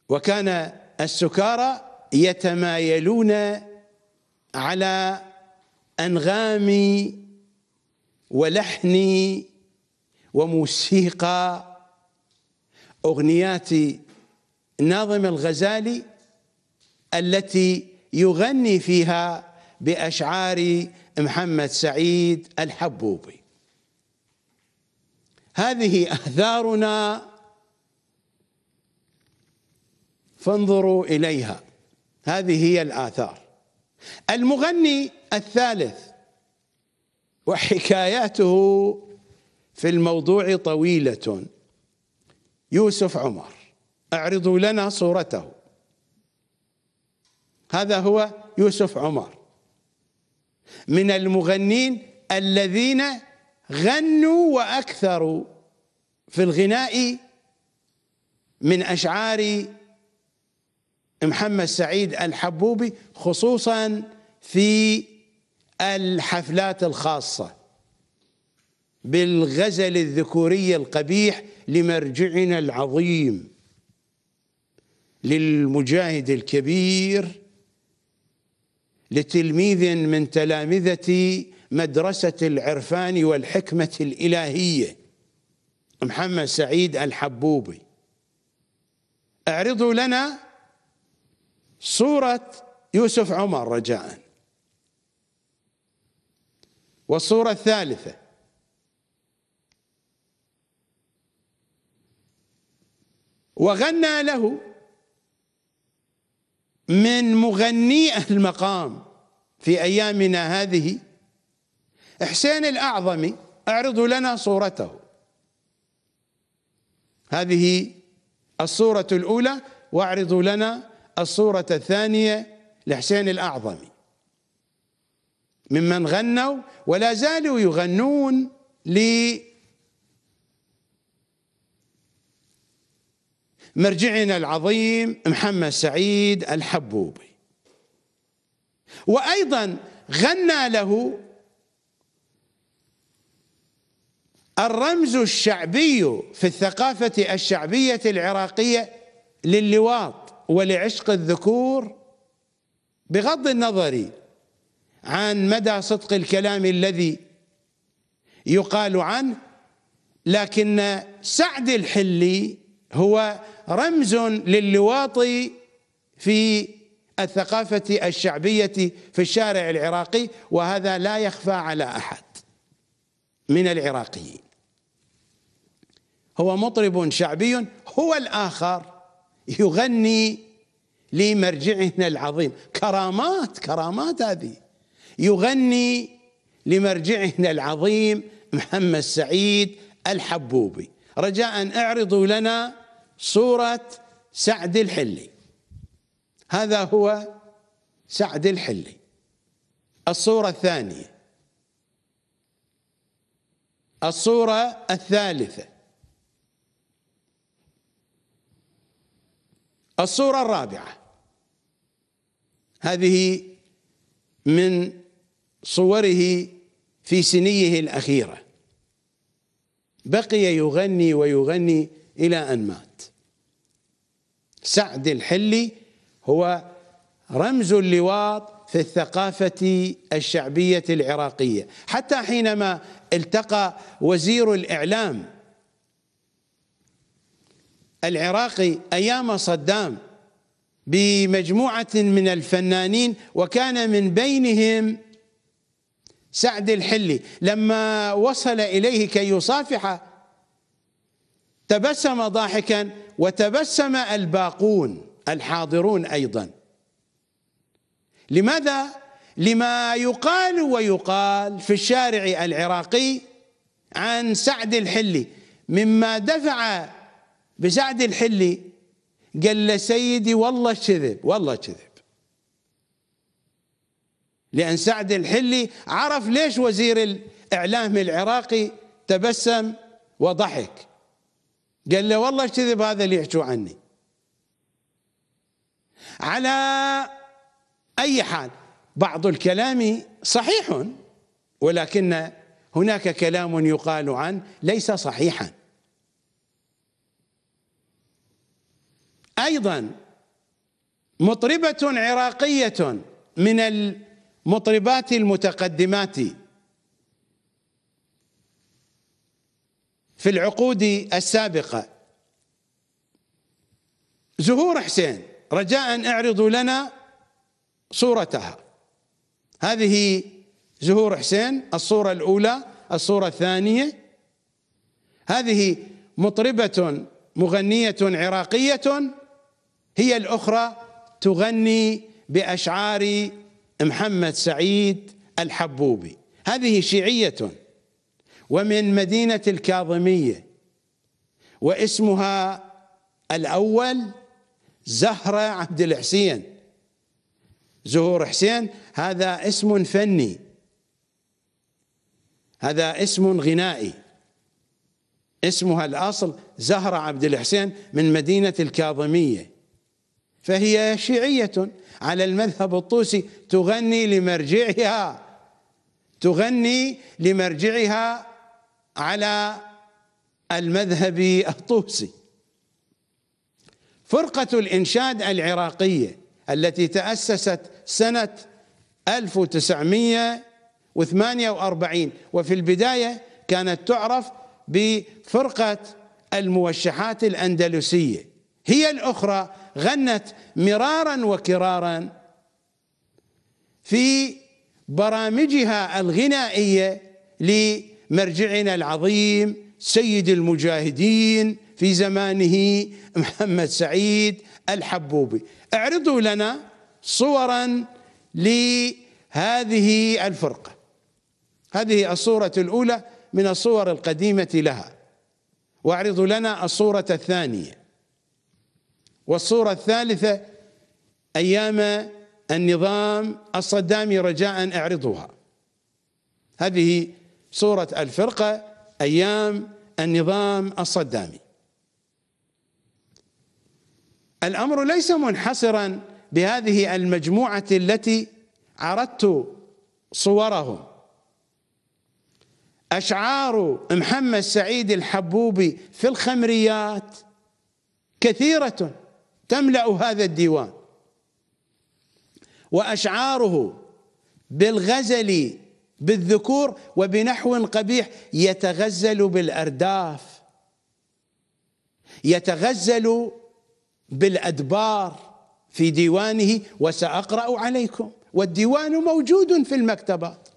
وكان السكارى يتمايلون على انغام ولحن وموسيقى اغنيات ناظم الغزالي التي يغني فيها باشعار محمد سعيد الحبوبي هذه اثارنا فانظروا اليها هذه هي الاثار المغني الثالث وحكاياته في الموضوع طويله يوسف عمر اعرضوا لنا صورته هذا هو يوسف عمر من المغنين الذين غنوا واكثروا في الغناء من اشعار محمد سعيد الحبوبي خصوصا في الحفلات الخاصة بالغزل الذكوري القبيح لمرجعنا العظيم للمجاهد الكبير لتلميذ من تلامذة مدرسة العرفان والحكمة الإلهية محمد سعيد الحبوبي اعرضوا لنا صورة يوسف عمر رجاء والصورة الثالثة وغنى له من مغني أهل المقام في أيامنا هذه حسين الأعظمي اعرضوا لنا صورته هذه الصورة الأولى واعرضوا لنا الصورة الثانية لحسين الأعظمي ممن غنوا ولا زالوا يغنون لمرجعنا العظيم محمد سعيد الحبوبي وأيضا غنى له الرمز الشعبي في الثقافة الشعبية العراقية للواط ولعشق الذكور بغض النظر عن مدى صدق الكلام الذي يقال عنه لكن سعد الحلي هو رمز للواط في الثقافة الشعبية في الشارع العراقي وهذا لا يخفى على أحد من العراقيين هو مطرب شعبي هو الآخر يغني لمرجعنا العظيم كرامات كرامات هذه يغني لمرجعنا العظيم محمد سعيد الحبوبي رجاء اعرضوا لنا صورة سعد الحلي هذا هو سعد الحلي الصورة الثانية الصورة الثالثة الصورة الرابعة هذه من صوره في سنيه الأخيرة بقي يغني ويغني إلى أن مات سعد الحلي هو رمز اللواط في الثقافة الشعبية العراقية حتى حينما التقى وزير الإعلام العراقي أيام صدام بمجموعة من الفنانين وكان من بينهم سعد الحلي لما وصل إليه كي يصافحه تبسم ضاحكا وتبسم الباقون الحاضرون أيضا لماذا؟ لما يقال ويقال في الشارع العراقي عن سعد الحلي مما دفع بسعد الحلي قال له سيدي والله كذب والله كذب لأن سعد الحلي عرف ليش وزير الإعلام العراقي تبسم وضحك قال له والله كذب هذا اللي يحكوا عني على أي حال بعض الكلام صحيح ولكن هناك كلام يقال عنه ليس صحيحا أيضا مطربة عراقية من المطربات المتقدمات في العقود السابقة زهور حسين رجاء اعرضوا لنا صورتها هذه زهور حسين الصورة الأولى الصورة الثانية هذه مطربة مغنية عراقية هي الأخرى تغني بأشعار محمد سعيد الحبوبي هذه شيعية ومن مدينة الكاظمية واسمها الأول زهرة عبد الحسين زهور حسين هذا اسم فني هذا اسم غنائي اسمها الأصل زهرة عبد الحسين من مدينة الكاظمية فهي شيعية على المذهب الطوسي تغني لمرجعها تغني لمرجعها على المذهب الطوسي فرقة الإنشاد العراقية التي تأسست سنة 1948 وفي البداية كانت تعرف بفرقة الموشحات الأندلسية هي الأخرى غنت مرارا وكرارا في برامجها الغنائيه لمرجعنا العظيم سيد المجاهدين في زمانه محمد سعيد الحبوبي اعرضوا لنا صورا لهذه الفرقه هذه الصوره الاولى من الصور القديمه لها واعرضوا لنا الصوره الثانيه والصورة الثالثة أيام النظام الصدامي رجاء اعرضوها هذه صورة الفرقة أيام النظام الصدامي الأمر ليس منحصرا بهذه المجموعة التي عرضت صورهم أشعار محمد سعيد الحبوبي في الخمريات كثيرة تملا هذا الديوان واشعاره بالغزل بالذكور وبنحو قبيح يتغزل بالارداف يتغزل بالادبار في ديوانه وساقرا عليكم والديوان موجود في المكتبات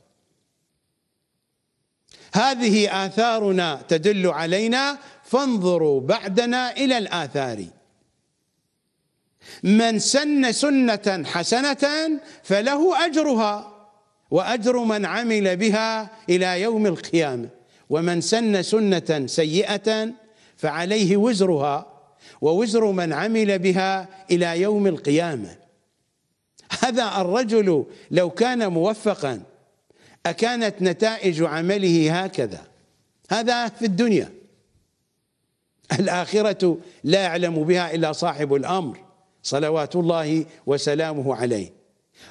هذه اثارنا تدل علينا فانظروا بعدنا الى الاثار من سن سنة حسنة فله أجرها وأجر من عمل بها إلى يوم القيامة ومن سن سنة سيئة فعليه وزرها ووزر من عمل بها إلى يوم القيامة هذا الرجل لو كان موفقا أكانت نتائج عمله هكذا هذا في الدنيا الآخرة لا يعلم بها إلا صاحب الأمر صلوات الله وسلامه عليه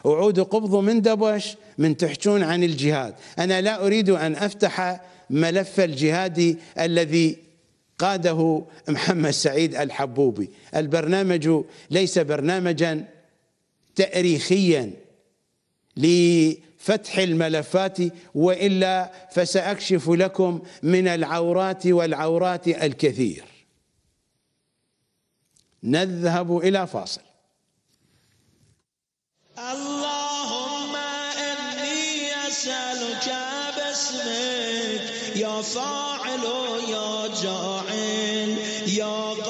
وعود قبض من دبش من تحجون عن الجهاد أنا لا أريد أن أفتح ملف الجهاد الذي قاده محمد سعيد الحبوبي البرنامج ليس برنامجا تاريخيا لفتح الملفات والا فساكشف لكم من العورات والعورات الكثير نذهب إلى فاصل اللهم إني أسألك باسمك يا فاعل يا جاعل يا قا...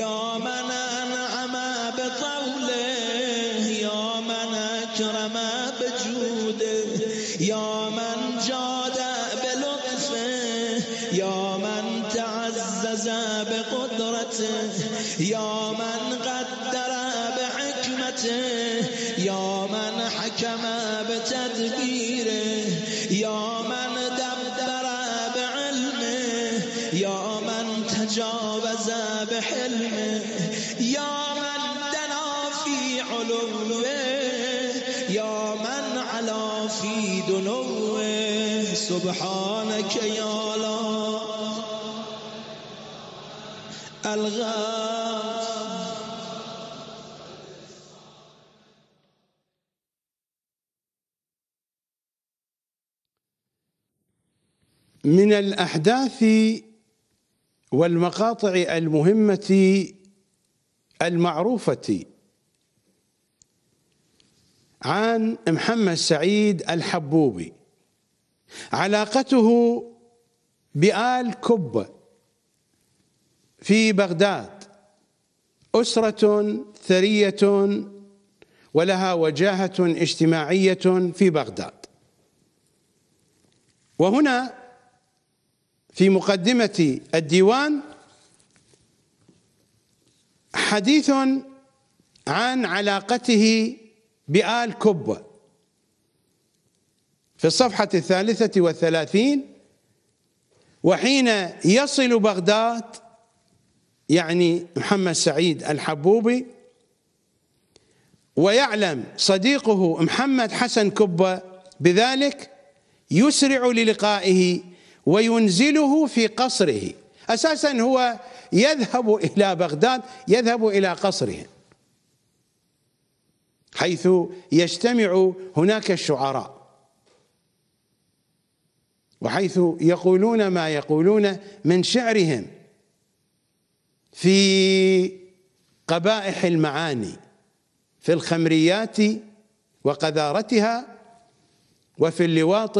یا من انعم بطوله یا من اکرم بجوده یا من جاده بلطفه یا من تعزز بقدرته یا سبحانك يا لا الغاث من الأحداث والمقاطع المهمة المعروفة عن محمد سعيد الحبوبي علاقته بآل كب في بغداد أسرة ثرية ولها وجاهة اجتماعية في بغداد وهنا في مقدمة الديوان حديث عن علاقته بآل كبه في الصفحة الثالثة والثلاثين وحين يصل بغداد يعني محمد سعيد الحبوبي ويعلم صديقه محمد حسن كبة بذلك يسرع للقائه وينزله في قصره أساسا هو يذهب إلى بغداد يذهب إلى قصره حيث يجتمع هناك الشعراء وحيث يقولون ما يقولون من شعرهم في قبائح المعاني في الخمريات وقذارتها وفي اللواط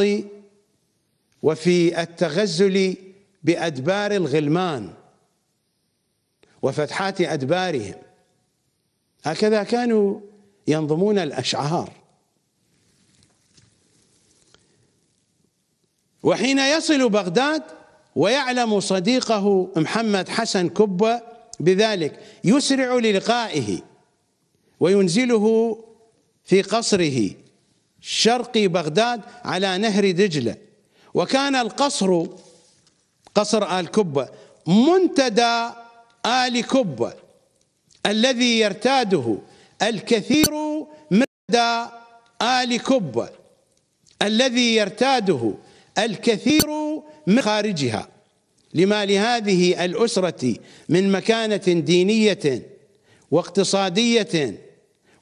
وفي التغزل بأدبار الغلمان وفتحات أدبارهم هكذا كانوا ينظمون الأشعار وحين يصل بغداد ويعلم صديقه محمد حسن كبة بذلك يسرع للقائه وينزله في قصره شرقي بغداد على نهر دجلة وكان القصر قصر آل كبة منتدى آل كبة الذي يرتاده الكثير من آل كبة الذي يرتاده الكثير من خارجها لما لهذه الأسرة من مكانة دينية واقتصادية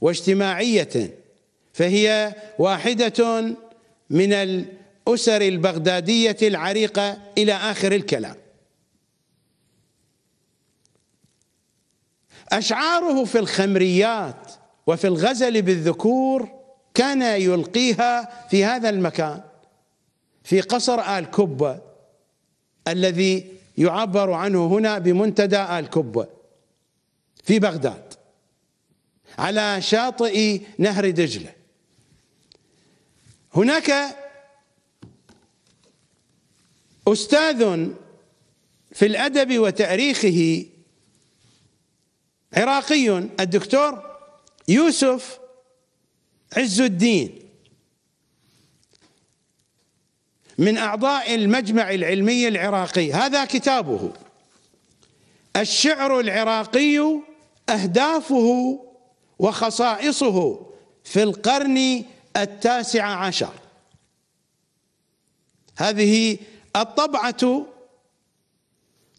واجتماعية فهي واحدة من الأسر البغدادية العريقة إلى آخر الكلام أشعاره في الخمريات وفي الغزل بالذكور كان يلقيها في هذا المكان في قصر آل كبة الذي يعبر عنه هنا بمنتدى آل كبة في بغداد على شاطئ نهر دجلة هناك أستاذ في الأدب وتاريخه عراقي الدكتور يوسف عز الدين من أعضاء المجمع العلمي العراقي هذا كتابه الشعر العراقي أهدافه وخصائصه في القرن التاسع عشر هذه الطبعة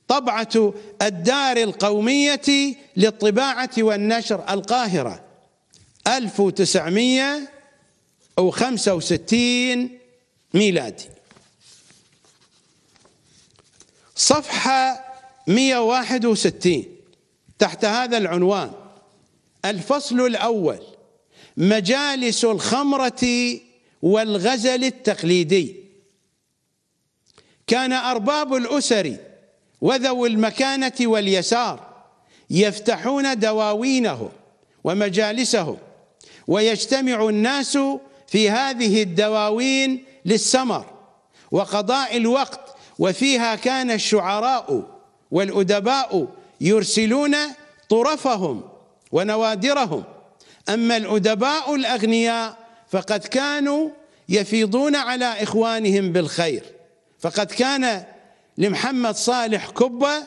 طبعة الدار القومية للطباعة والنشر القاهرة 1965 ميلادي صفحة 161 تحت هذا العنوان الفصل الأول مجالس الخمرة والغزل التقليدي كان أرباب الأسر وذوي المكانة واليسار يفتحون دواوينهم ومجالسهم ويجتمع الناس في هذه الدواوين للسمر وقضاء الوقت وفيها كان الشعراء والأدباء يرسلون طرفهم ونوادرهم أما الأدباء الأغنياء فقد كانوا يفيضون على إخوانهم بالخير فقد كان لمحمد صالح كبة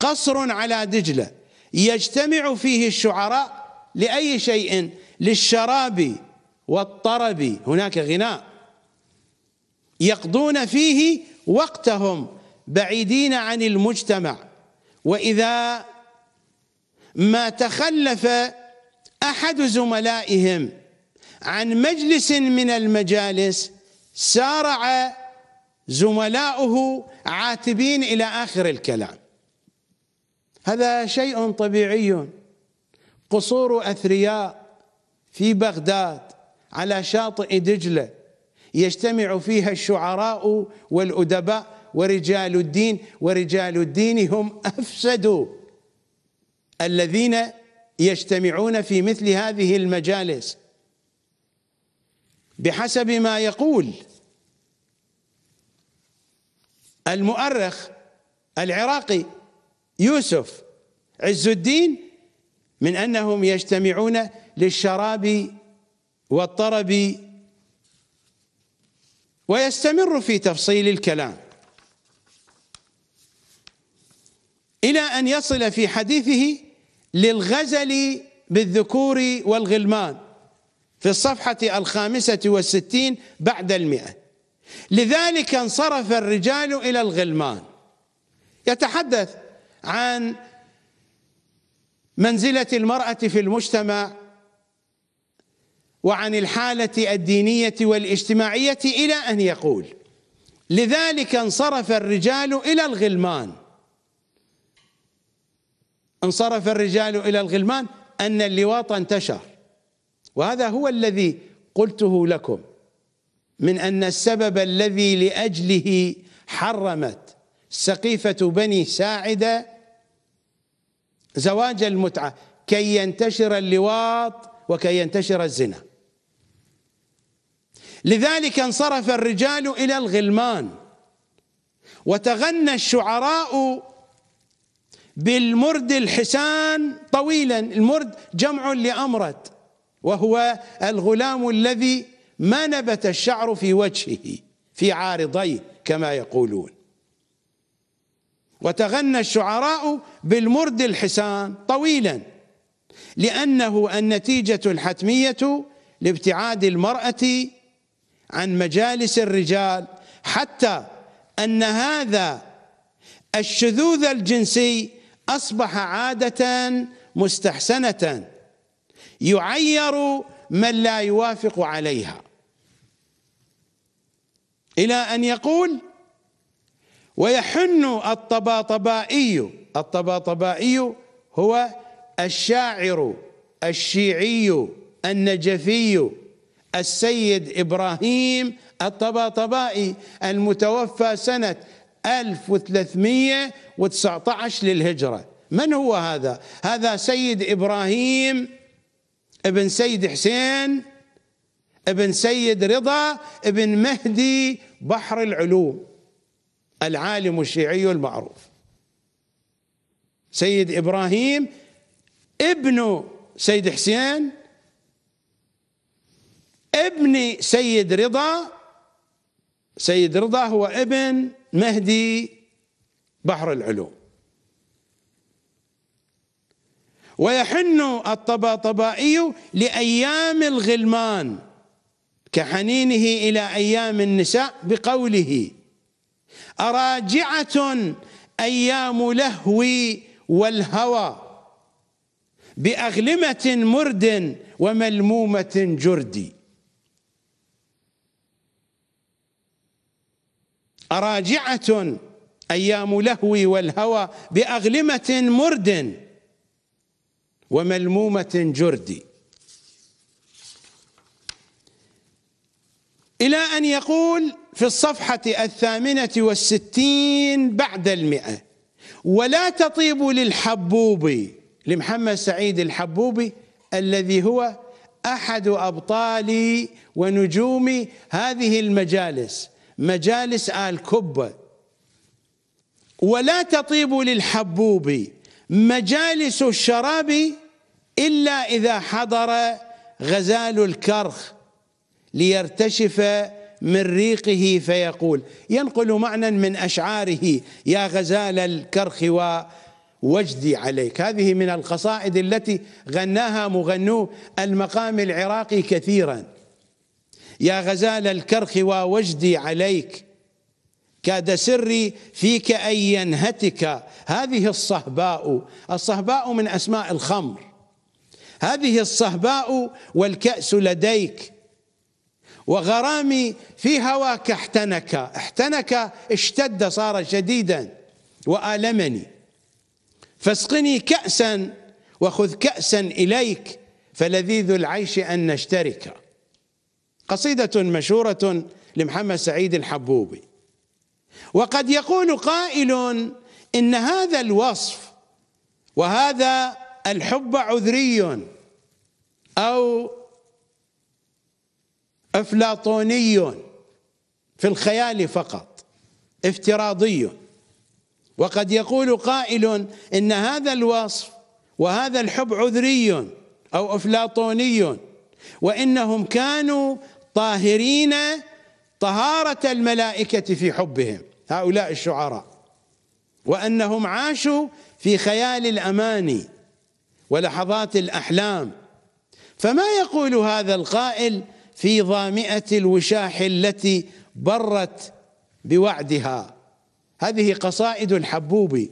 قصر على دجلة يجتمع فيه الشعراء لأي شيء للشراب والطرب هناك غناء يقضون فيه وقتهم بعيدين عن المجتمع وإذا ما تخلف أحد زملائهم عن مجلس من المجالس سارع زملاؤه عاتبين إلى آخر الكلام هذا شيء طبيعي قصور أثرياء في بغداد على شاطئ دجلة يجتمع فيها الشعراء والأدباء ورجال الدين ورجال الدين هم أفسد الذين يجتمعون في مثل هذه المجالس بحسب ما يقول المؤرخ العراقي يوسف عز الدين من أنهم يجتمعون للشراب والطرب ويستمر في تفصيل الكلام إلى أن يصل في حديثه للغزل بالذكور والغلمان في الصفحة الخامسة والستين بعد المئة لذلك انصرف الرجال إلى الغلمان يتحدث عن منزلة المرأة في المجتمع وعن الحالة الدينية والاجتماعية إلى أن يقول لذلك انصرف الرجال إلى الغلمان انصرف الرجال إلى الغلمان أن اللواط انتشر وهذا هو الذي قلته لكم من أن السبب الذي لأجله حرمت سقيفة بني ساعدة زواج المتعة كي ينتشر اللواط وكي ينتشر الزنا لذلك انصرف الرجال إلى الغلمان وتغنى الشعراء بالمرد الحسان طويلا المرد جمع لأمرد وهو الغلام الذي ما نبت الشعر في وجهه في عارضيه كما يقولون وتغنى الشعراء بالمرد الحسان طويلا لأنه النتيجة الحتمية لابتعاد المرأة عن مجالس الرجال حتى ان هذا الشذوذ الجنسي اصبح عاده مستحسنه يعير من لا يوافق عليها الى ان يقول ويحن الطباطبائي الطباطبائي هو الشاعر الشيعي النجفي السيد إبراهيم الطباطبائي المتوفى سنة 1319 للهجرة من هو هذا؟ هذا سيد إبراهيم ابن سيد حسين ابن سيد رضا ابن مهدي بحر العلوم العالم الشيعي المعروف سيد إبراهيم ابن سيد حسين ابن سيد رضا سيد رضا هو ابن مهدي بحر العلوم ويحن الطباطبائي لأيام الغلمان كحنينه إلى أيام النساء بقوله أراجعة أيام لهوي والهوى بأغلمة مرد وملمومة جردي أراجعة أيام لهوي والهوى بأغلمة مرد وملمومة جردي إلى أن يقول في الصفحة الثامنة والستين بعد المئة ولا تطيب للحبوب لمحمد سعيد الحبوبي الذي هو أحد أبطال ونجوم هذه المجالس مجالس آل كبة ولا تطيب للحبوب مجالس الشراب إلا إذا حضر غزال الكرخ ليرتشف من ريقه فيقول ينقل معنى من أشعاره يا غزال الكرخ ووجدي عليك هذه من القصائد التي غناها مغنو المقام العراقي كثيراً يا غزال الكرخ ووجدي عليك كاد سري فيك أن ينهتك هذه الصهباء الصهباء من أسماء الخمر هذه الصهباء والكأس لديك وغرامي في هواك احتنك احتنك اشتد صار شديدا وآلمني فاسقني كأسا وخذ كأسا إليك فلذيذ العيش أن نشترك قصيدة مشهورة لمحمد سعيد الحبوبي وقد يقول قائل إن هذا الوصف وهذا الحب عذري أو أفلاطوني في الخيال فقط افتراضي وقد يقول قائل إن هذا الوصف وهذا الحب عذري أو أفلاطوني وإنهم كانوا طاهرين طهارة الملائكة في حبهم هؤلاء الشعراء وأنهم عاشوا في خيال الأماني ولحظات الأحلام فما يقول هذا القائل في ظامئة الوشاح التي برت بوعدها هذه قصائد الحبوب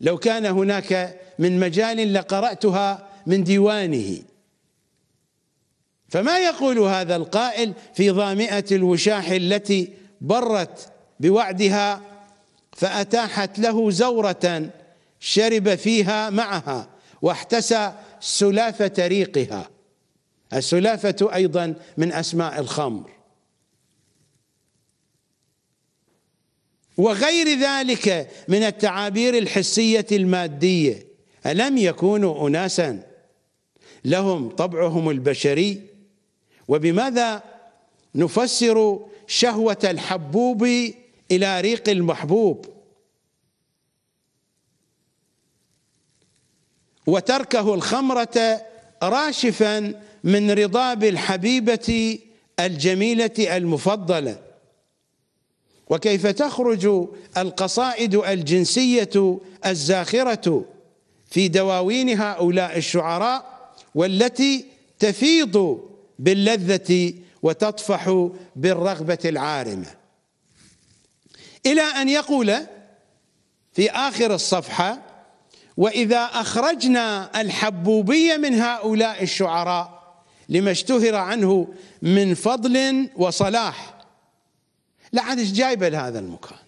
لو كان هناك من مجال لقرأتها من ديوانه فما يقول هذا القائل في ظامئة الوشاح التي برت بوعدها فأتاحت له زورة شرب فيها معها واحتسى سلافة ريقها السلافة أيضا من أسماء الخمر وغير ذلك من التعابير الحسية المادية ألم يكونوا أناسا لهم طبعهم البشري وبماذا نفسر شهوة الحبوب إلى ريق المحبوب وتركه الخمرة راشفا من رضاب الحبيبة الجميلة المفضلة وكيف تخرج القصائد الجنسية الزاخرة في دواوين هؤلاء الشعراء والتي تفيض باللذة وتطفح بالرغبة العارمة إلى أن يقول في آخر الصفحة وإذا أخرجنا الحبوبية من هؤلاء الشعراء لما اشتهر عنه من فضل وصلاح لا عاد ايش جايبه لهذا المكان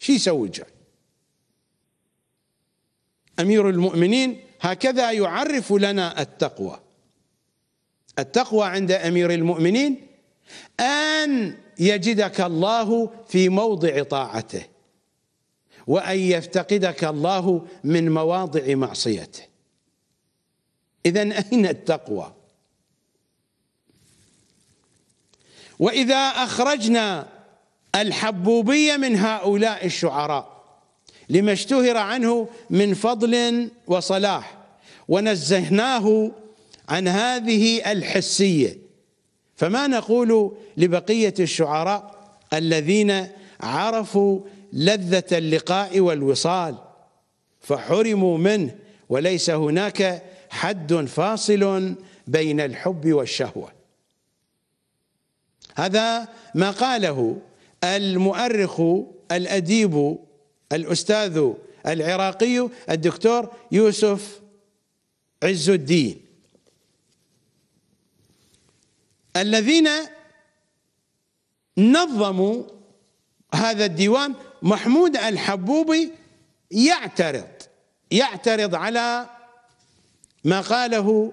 شو يسوي جاي أمير المؤمنين هكذا يعرف لنا التقوى التقوى عند امير المؤمنين ان يجدك الله في موضع طاعته وان يفتقدك الله من مواضع معصيته اذا اين التقوى واذا اخرجنا الحبوبيه من هؤلاء الشعراء لما اشتهر عنه من فضل وصلاح ونزهناه عن هذه الحسية فما نقول لبقية الشعراء الذين عرفوا لذة اللقاء والوصال فحرموا منه وليس هناك حد فاصل بين الحب والشهوة هذا ما قاله المؤرخ الأديب الأستاذ العراقي الدكتور يوسف عز الدين الذين نظموا هذا الديوان محمود الحبوبي يعترض يعترض على ما قاله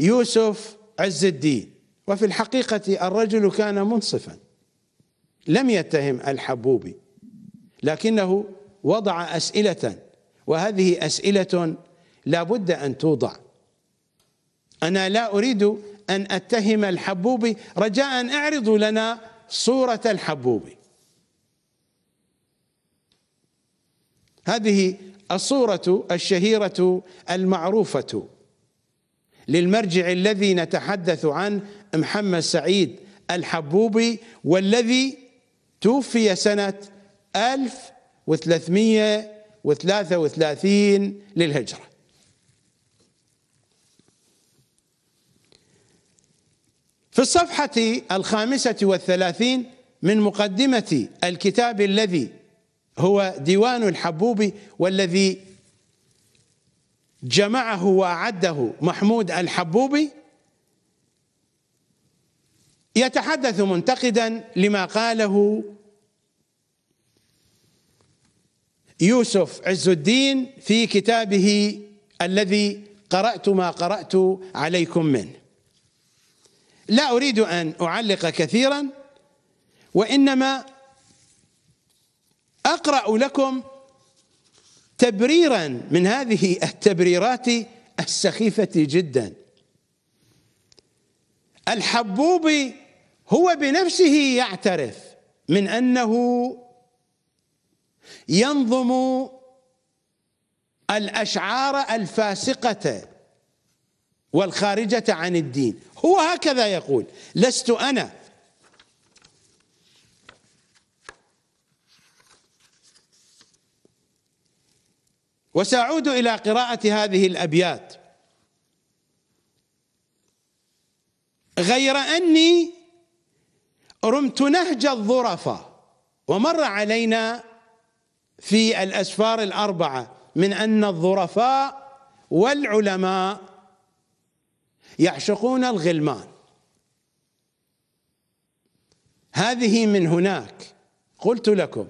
يوسف عز الدين وفي الحقيقة الرجل كان منصفا لم يتهم الحبوبي لكنه وضع أسئلة وهذه أسئلة لا بد أن توضع أنا لا أريد أن أتهم الحبوبي رجاء اعرضوا لنا صورة الحبوبي هذه الصورة الشهيرة المعروفة للمرجع الذي نتحدث عنه محمد سعيد الحبوبي والذي توفي سنة 1333 للهجرة في الصفحة الخامسة والثلاثين من مقدمة الكتاب الذي هو ديوان الحبوب والذي جمعه وأعده محمود الحبوبي يتحدث منتقدا لما قاله يوسف عز الدين في كتابه الذي قرأت ما قرأت عليكم منه لا أريد أن أعلق كثيرا وإنما أقرأ لكم تبريرا من هذه التبريرات السخيفة جدا الحبوب هو بنفسه يعترف من أنه ينظم الأشعار الفاسقة والخارجة عن الدين هو هكذا يقول لست أنا وسأعود إلى قراءة هذه الأبيات غير أني رمت نهج الظرفاء ومر علينا في الأسفار الأربعة من أن الظرفاء والعلماء يعشقون الغلمان هذه من هناك قلت لكم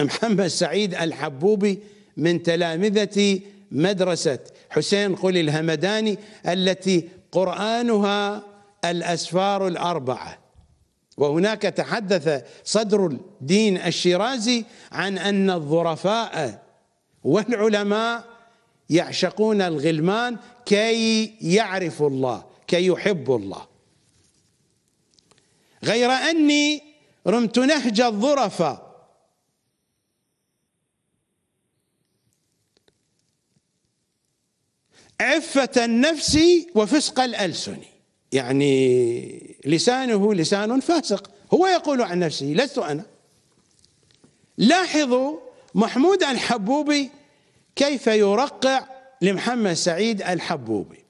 محمد سعيد الحبوبي من تلامذة مدرسة حسين قل الهمداني التي قرآنها الأسفار الأربعة وهناك تحدث صدر الدين الشيرازي عن أن الظرفاء والعلماء يعشقون الغلمان كي يعرفوا الله كي يحبوا الله غير أني رمت نهج الظرفة عفة النفس وفسق الألسن يعني لسانه لسان فاسق هو يقول عن نفسه لست أنا لاحظوا محمود الحبوبي كيف يرقع لمحمد سعيد الحبوبي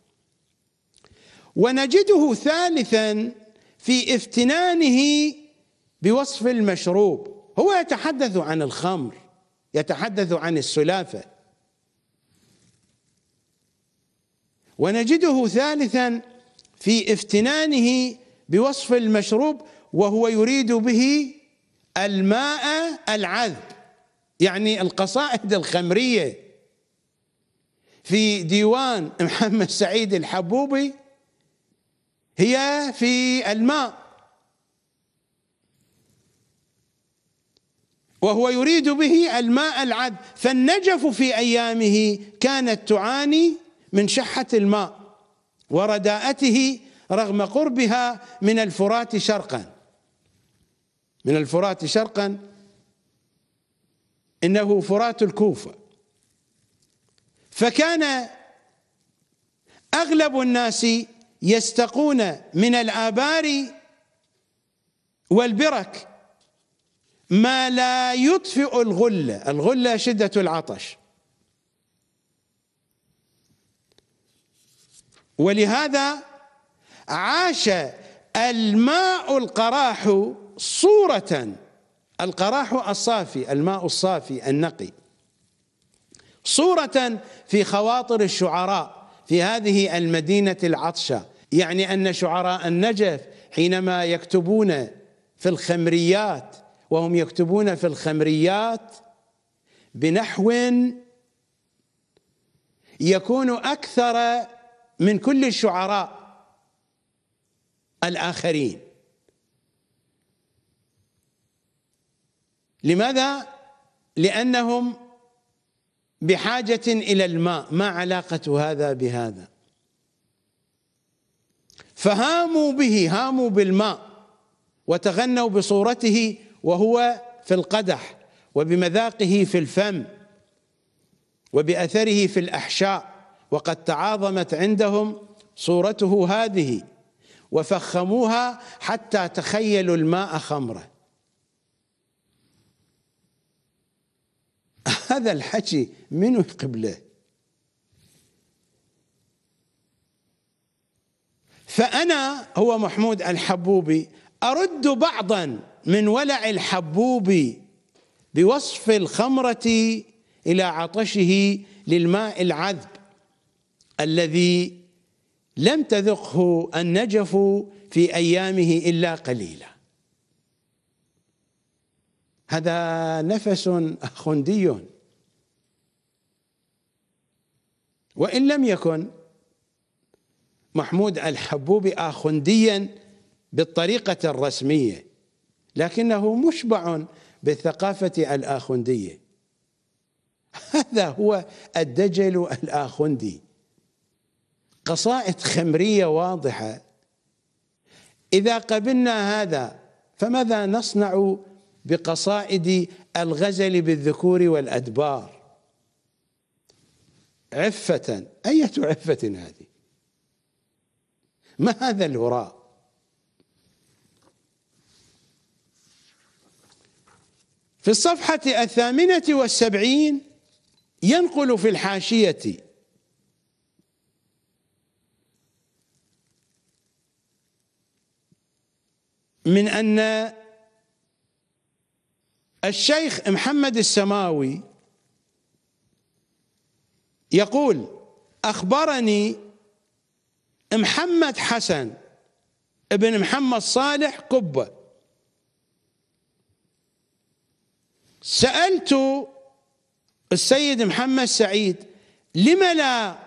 ونجده ثالثا في افتنانه بوصف المشروب هو يتحدث عن الخمر يتحدث عن السلافه ونجده ثالثا في افتنانه بوصف المشروب وهو يريد به الماء العذب يعني القصائد الخمريه في ديوان محمد سعيد الحبوبي هي في الماء وهو يريد به الماء العذب فالنجف في ايامه كانت تعاني من شحه الماء ورداءته رغم قربها من الفرات شرقا من الفرات شرقا انه فرات الكوفه فكان أغلب الناس يستقون من الآبار والبرك ما لا يطفئ الغلة الغلة شدة العطش ولهذا عاش الماء القراح صورة القراح الصافي الماء الصافي النقي صورة في خواطر الشعراء في هذه المدينة العطشة يعني أن شعراء النجف حينما يكتبون في الخمريات وهم يكتبون في الخمريات بنحو يكون أكثر من كل الشعراء الآخرين لماذا؟ لأنهم بحاجة إلى الماء ما علاقة هذا بهذا فهاموا به هاموا بالماء وتغنوا بصورته وهو في القدح وبمذاقه في الفم وبأثره في الأحشاء وقد تعاظمت عندهم صورته هذه وفخموها حتى تخيلوا الماء خمره هذا الحكي منو قبله فأنا هو محمود الحبوبي أرد بعضا من ولع الحبوب بوصف الخمرة إلى عطشه للماء العذب الذي لم تذقه النجف في أيامه إلا قليلا هذا نفس خندي وإن لم يكن محمود الحبوبي آخنديا بالطريقة الرسمية لكنه مشبع بالثقافة الآخندية هذا هو الدجل الآخندي قصائد خمرية واضحة إذا قبلنا هذا فماذا نصنع بقصائد الغزل بالذكور والأدبار عفة أية عفة هذه ما هذا الهراء في الصفحة الثامنة والسبعين ينقل في الحاشية من أن الشيخ محمد السماوي يقول اخبرني محمد حسن ابن محمد صالح قبه سالت السيد محمد سعيد لم لا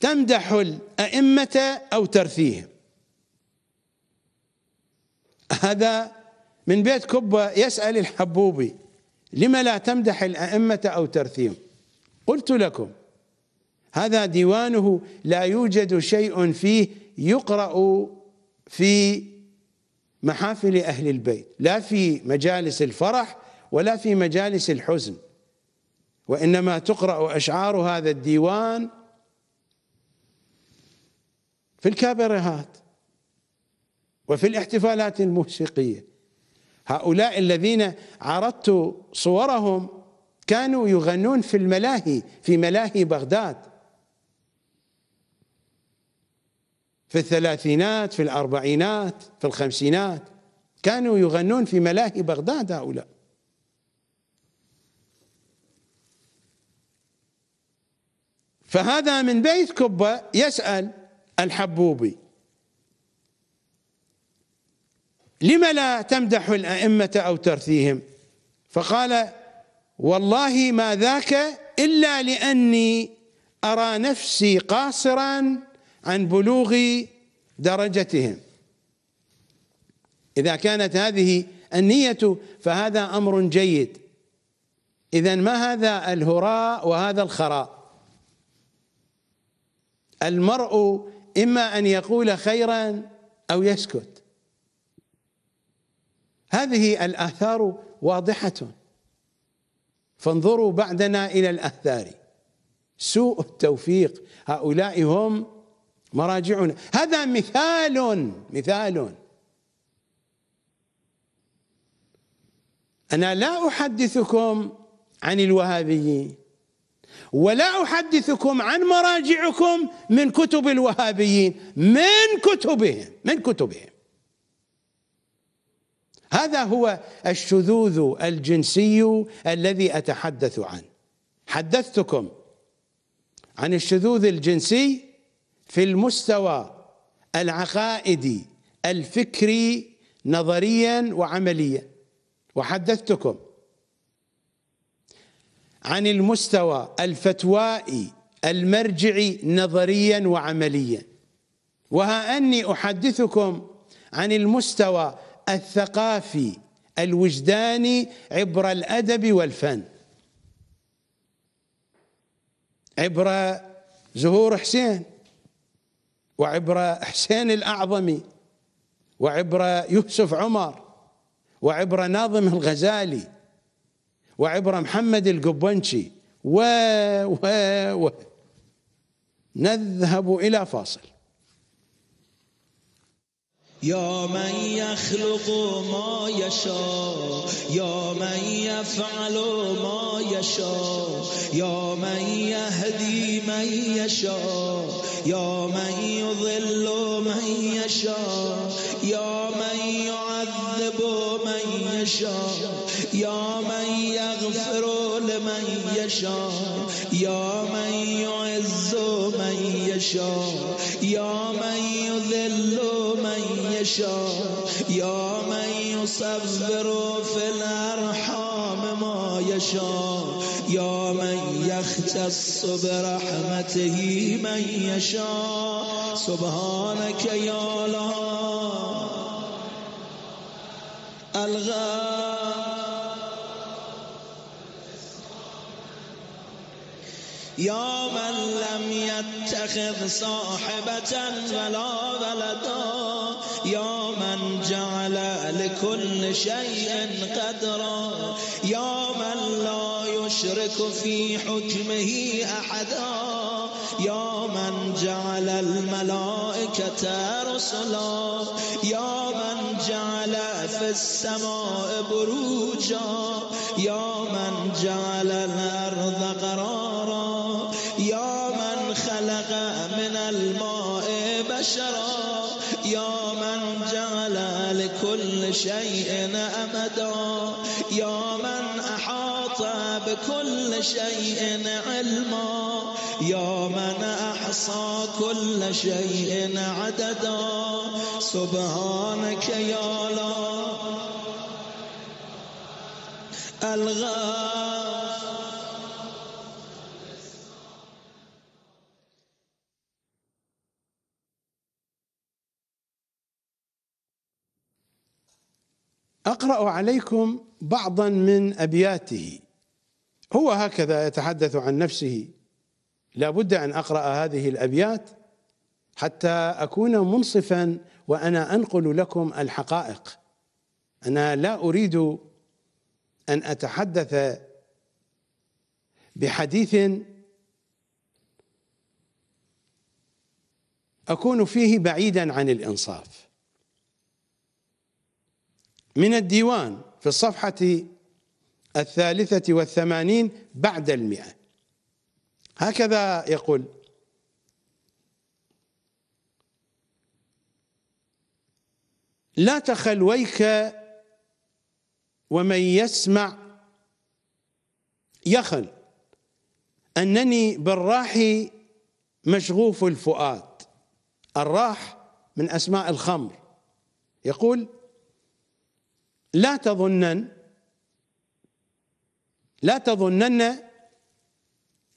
تمدح الائمه او ترثيهم هذا من بيت كبة يسأل الحبوبي لما لا تمدح الأئمة أو ترثيهم قلت لكم هذا ديوانه لا يوجد شيء فيه يقرأ في محافل أهل البيت لا في مجالس الفرح ولا في مجالس الحزن وإنما تقرأ أشعار هذا الديوان في الكابرهات وفي الاحتفالات الموسيقية هؤلاء الذين عرضت صورهم كانوا يغنون في الملاهي في ملاهي بغداد في الثلاثينات في الأربعينات في الخمسينات كانوا يغنون في ملاهي بغداد هؤلاء فهذا من بيت كبة يسأل الحبوبي لم لا تمدح الأئمة أو ترثيهم فقال والله ما ذاك إلا لأني أرى نفسي قاصرا عن بلوغ درجتهم إذا كانت هذه النية فهذا أمر جيد إذا ما هذا الهراء وهذا الخراء المرء إما أن يقول خيرا أو يسكت هذه الاثار واضحه فانظروا بعدنا الى الاثار سوء التوفيق هؤلاء هم مراجعنا هذا مثال مثال انا لا احدثكم عن الوهابيين ولا احدثكم عن مراجعكم من كتب الوهابيين من كتبهم من كتبهم هذا هو الشذوذ الجنسي الذي اتحدث عنه حدثتكم عن الشذوذ الجنسي في المستوى العقائدي الفكري نظريا وعمليا وحدثتكم عن المستوى الفتوائي المرجعي نظريا وعمليا وها اني احدثكم عن المستوى الثقافي الوجداني عبر الادب والفن عبر زهور حسين وعبر حسين الاعظمي وعبر يوسف عمر وعبر ناظم الغزالي وعبر محمد القبنشي و و و نذهب الى فاصل یا من یخلق ما یشا یا من یفعل ما یشا یا من یهدی من یشا یا من یضل من یشا یا من یعذب من یشا یا من یغفر لمن یشا یا من یعز من یشا یا من یذل یا يا من يصبر في الأرحام ما يشاء يا من يختص برحمته من يشاء سبحانك يا الله الغالب یا من لم یتخذ صاحبتا ولا ولدا یا من جعل لکل شیء قدرا یا من لا یشرک فی حكمه احدا یا من جعل الملائكة رسلا یا من جعل في السماء بروجا یا من جعل الارض قرارا شيء أبدا يا من أحاط بكل شيء علما يا من أحصى كل شيء عددا سبحانك يا الله الغالي اقرا عليكم بعضا من ابياته هو هكذا يتحدث عن نفسه لا بد ان اقرا هذه الابيات حتى اكون منصفا وانا انقل لكم الحقائق انا لا اريد ان اتحدث بحديث اكون فيه بعيدا عن الانصاف من الديوان في الصفحة الثالثة والثمانين بعد المئة هكذا يقول لا تخلويك ومن يسمع يخل أنني بالراح مشغوف الفؤاد الراح من أسماء الخمر يقول لا تظنن لا تظنن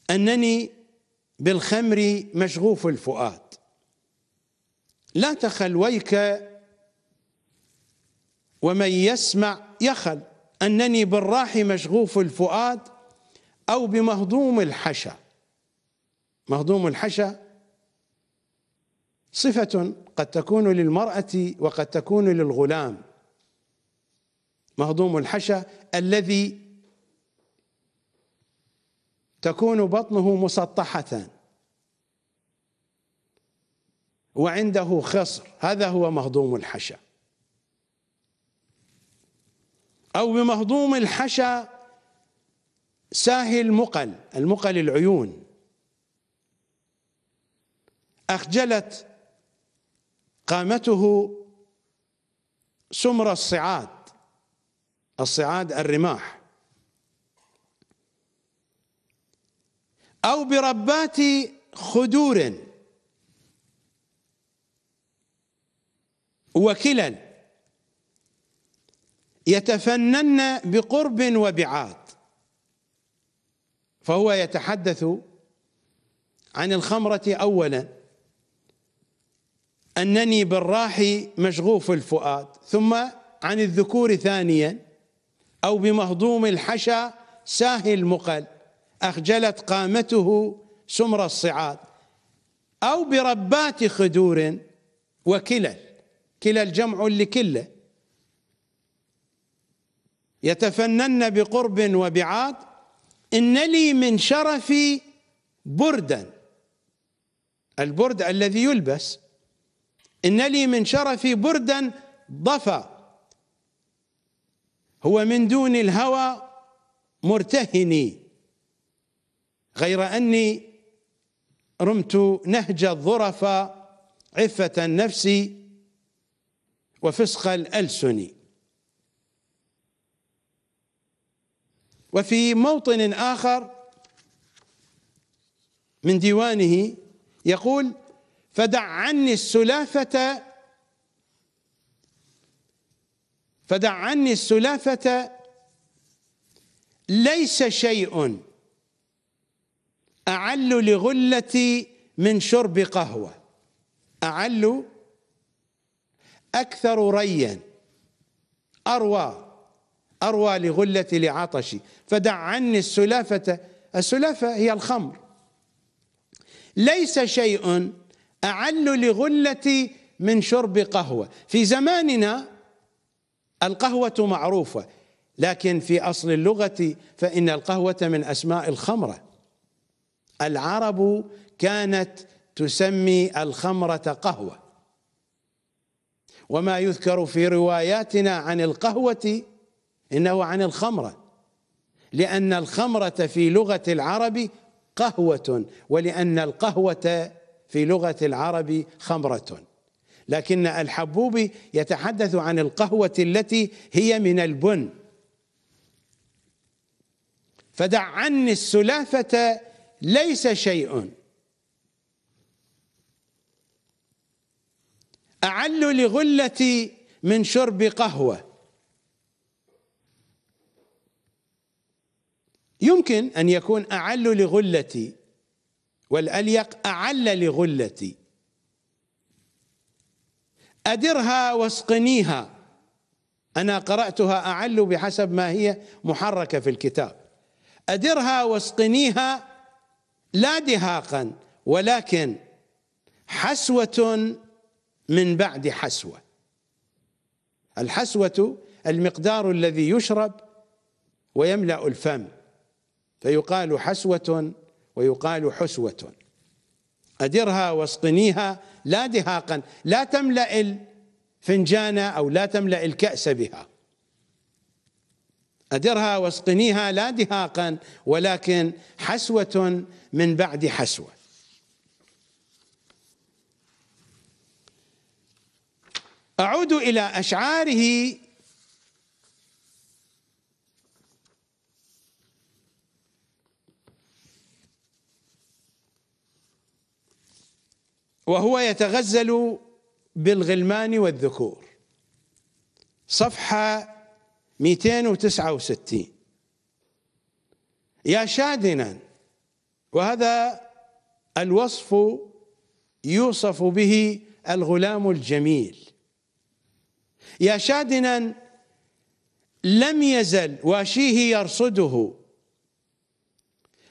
أنني بالخمر مشغوف الفؤاد لا تخل ويك ومن يسمع يخل أنني بالراح مشغوف الفؤاد أو بمهضوم الحشا مهضوم الحشا صفة قد تكون للمرأة وقد تكون للغلام مهضوم الحشى الذي تكون بطنه مسطحة وعنده خصر هذا هو مهضوم الحشى أو بمهضوم الحشى ساهي المقل المقل العيون أخجلت قامته سمر الصعاد الصعاد الرماح أو بربات خدور وكلا يتفنن بقرب وبعاد فهو يتحدث عن الخمرة أولا أنني بالراح مشغوف الفؤاد ثم عن الذكور ثانيا أو بمهضوم الحشا ساهي المقل أخجلت قامته سمر الصعاد أو بربات خدور وكلل كلا الجمع لكلة يتفنن بقرب وبعاد إن لي من شرفي بردا البرد الذي يلبس إن لي من شرفي بردا ضفى هو من دون الهوى مرتهني غير أني رمت نهج الظرف عفة النفس وفسق الألسن وفي موطن آخر من ديوانه يقول فدع عني السلافة فدع عني السلافة ليس شيء أعل لغلتي من شرب قهوة أعل أكثر ريا أروى أروى لغلتي لعطشي فدع عني السلافة السلافة هي الخمر ليس شيء أعل لغلتي من شرب قهوة في زماننا القهوة معروفة لكن في أصل اللغة فإن القهوة من أسماء الخمرة العرب كانت تسمي الخمرة قهوة وما يذكر في رواياتنا عن القهوة إنه عن الخمرة لأن الخمرة في لغة العرب قهوة ولأن القهوة في لغة العرب خمرة لكن الحبوبي يتحدث عن القهوة التي هي من البن فدع عني السلافة ليس شيء أعل لغلتي من شرب قهوة يمكن أن يكون أعل لغلتي والأليق أعل لغلتي أدرها واسقنيها أنا قرأتها أعل بحسب ما هي محركة في الكتاب أدرها واسقنيها لا دهاقا ولكن حسوة من بعد حسوة الحسوة المقدار الذي يشرب ويملأ الفم فيقال حسوة ويقال حسوة أدرها واسقنيها لا دهاقا لا تملأ الفنجان أو لا تملأ الكأس بها أدرها واسقنيها لا دهاقا ولكن حسوة من بعد حسوة أعود إلى أشعاره وهو يتغزل بالغلمان والذكور صفحة 269 يا شادنا وهذا الوصف يوصف به الغلام الجميل يا شادنا لم يزل واشيه يرصده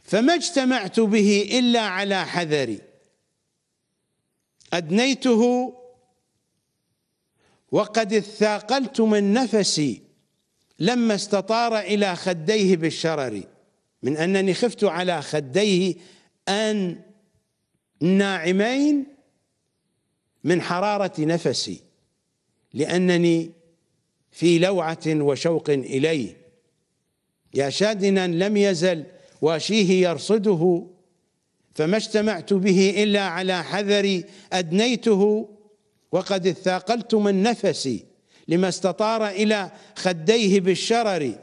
فما اجتمعت به إلا على حذري أدنيته وقد اثاقلت من نفسي لما استطار إلى خديه بالشرر من أنني خفت على خديه أن ناعمين من حرارة نفسي لأنني في لوعة وشوق إليه يا شادنا لم يزل واشيه يرصده فما اجتمعت به إلا على حذر أدنيته وقد اثاقلت من نفسي لما استطار إلى خديه بالشرر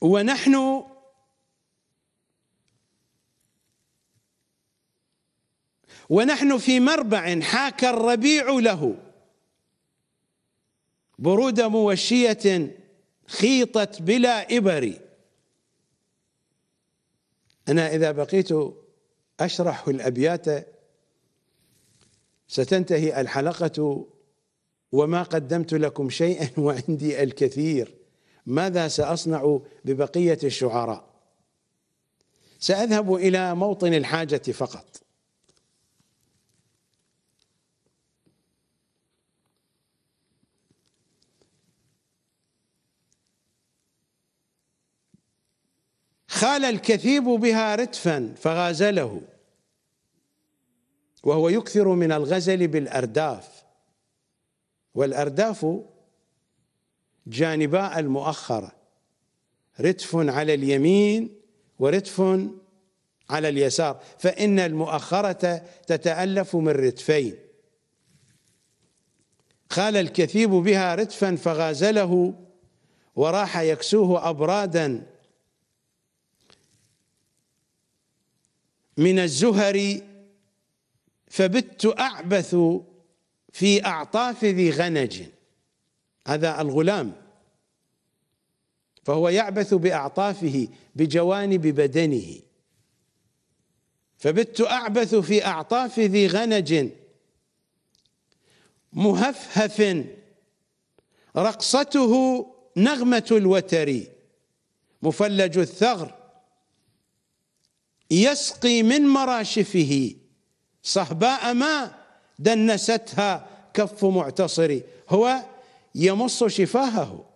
ونحن ونحن في مربع حاك الربيع له برود موشية خيطت بلا إبر أنا إذا بقيت أشرح الأبيات ستنتهي الحلقة وما قدمت لكم شيئا وعندي الكثير ماذا سأصنع ببقية الشعراء سأذهب إلى موطن الحاجة فقط خال الكثيب بها رتفا فغازله وهو يكثر من الغزل بالأرداف والأرداف جانباء المؤخرة رتف على اليمين ورتف على اليسار فإن المؤخرة تتألف من رتفين خال الكثيب بها رتفا فغازله وراح يكسوه أبرادا من الزهر فبت أعبث في أعطاف ذي غنج هذا الغلام فهو يعبث بأعطافه بجوانب بدنه فبت أعبث في أعطاف ذي غنج مهفهف رقصته نغمة الوتر مفلج الثغر يسقي من مراشفه صهباء ما دنستها كف معتصر هو يمص شفاهه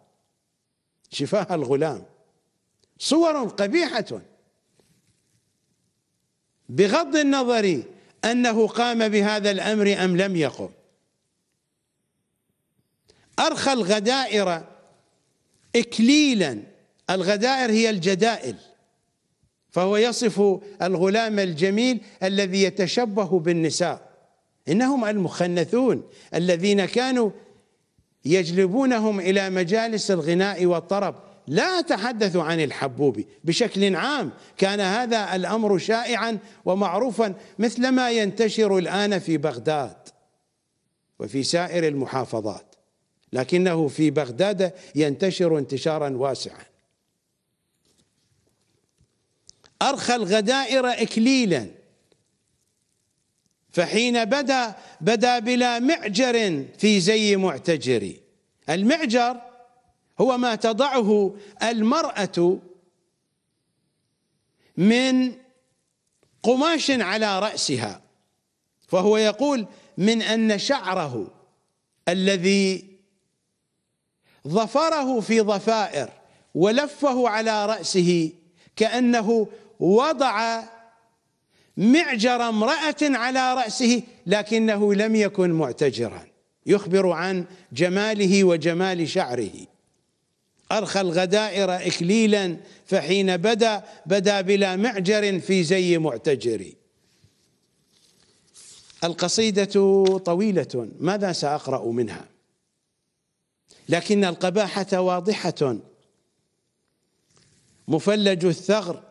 شفاه الغلام صور قبيحة بغض النظر أنه قام بهذا الأمر أم لم يقم أرخى الغدائر إكليلا الغدائر هي الجدائل فهو يصف الغلام الجميل الذي يتشبه بالنساء انهم المخنثون الذين كانوا يجلبونهم الى مجالس الغناء والطرب لا اتحدث عن الحبوب بشكل عام كان هذا الامر شائعا ومعروفا مثل ما ينتشر الان في بغداد وفي سائر المحافظات لكنه في بغداد ينتشر انتشارا واسعا أرخى الغدائر إكليلا فحين بدا بدا بلا معجر في زي معتجر المعجر هو ما تضعه المرأة من قماش على رأسها فهو يقول من أن شعره الذي ظفره في ضفائر ولفه على رأسه كأنه وضع معجر امرأة على رأسه لكنه لم يكن معتجرا يخبر عن جماله وجمال شعره أرخى الغدائر إكليلا فحين بدا بدا بلا معجر في زي معتجر القصيدة طويلة ماذا سأقرأ منها لكن القباحة واضحة مفلج الثغر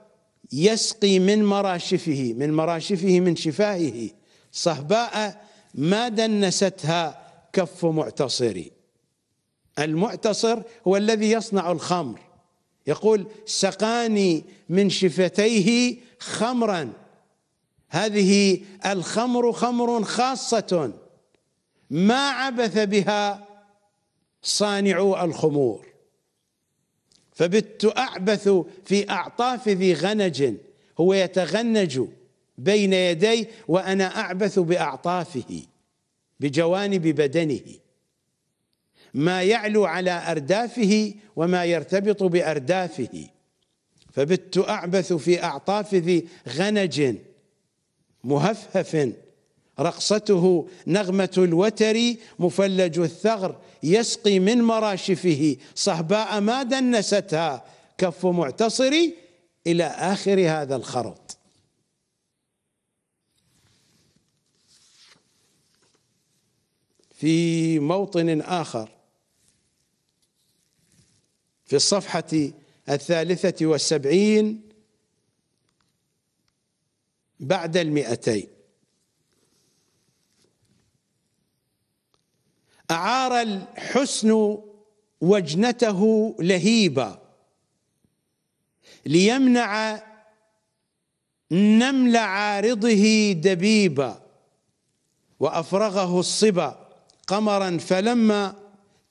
يسقي من مراشفه من مراشفه من شفاهه صهباء ما دنستها كف معتصر المعتصر هو الذي يصنع الخمر يقول سقاني من شفتيه خمرا هذه الخمر خمر خاصة ما عبث بها صانعو الخمور فبت أعبث في أعطاف ذي غنج هو يتغنج بين يدي وأنا أعبث بأعطافه بجوانب بدنه ما يعلو على أردافه وما يرتبط بأردافه فبت أعبث في أعطاف ذي غنج مهفهف رقصته نغمة الوتر مفلج الثغر يسقي من مراشفه صهباء ما دنستها كف معتصر إلى آخر هذا الخرط في موطن آخر في الصفحة الثالثة والسبعين بعد المئتين أعار الحسن وجنته لهيبا ليمنع نمل عارضه دبيبا وأفرغه الصبا قمرا فلما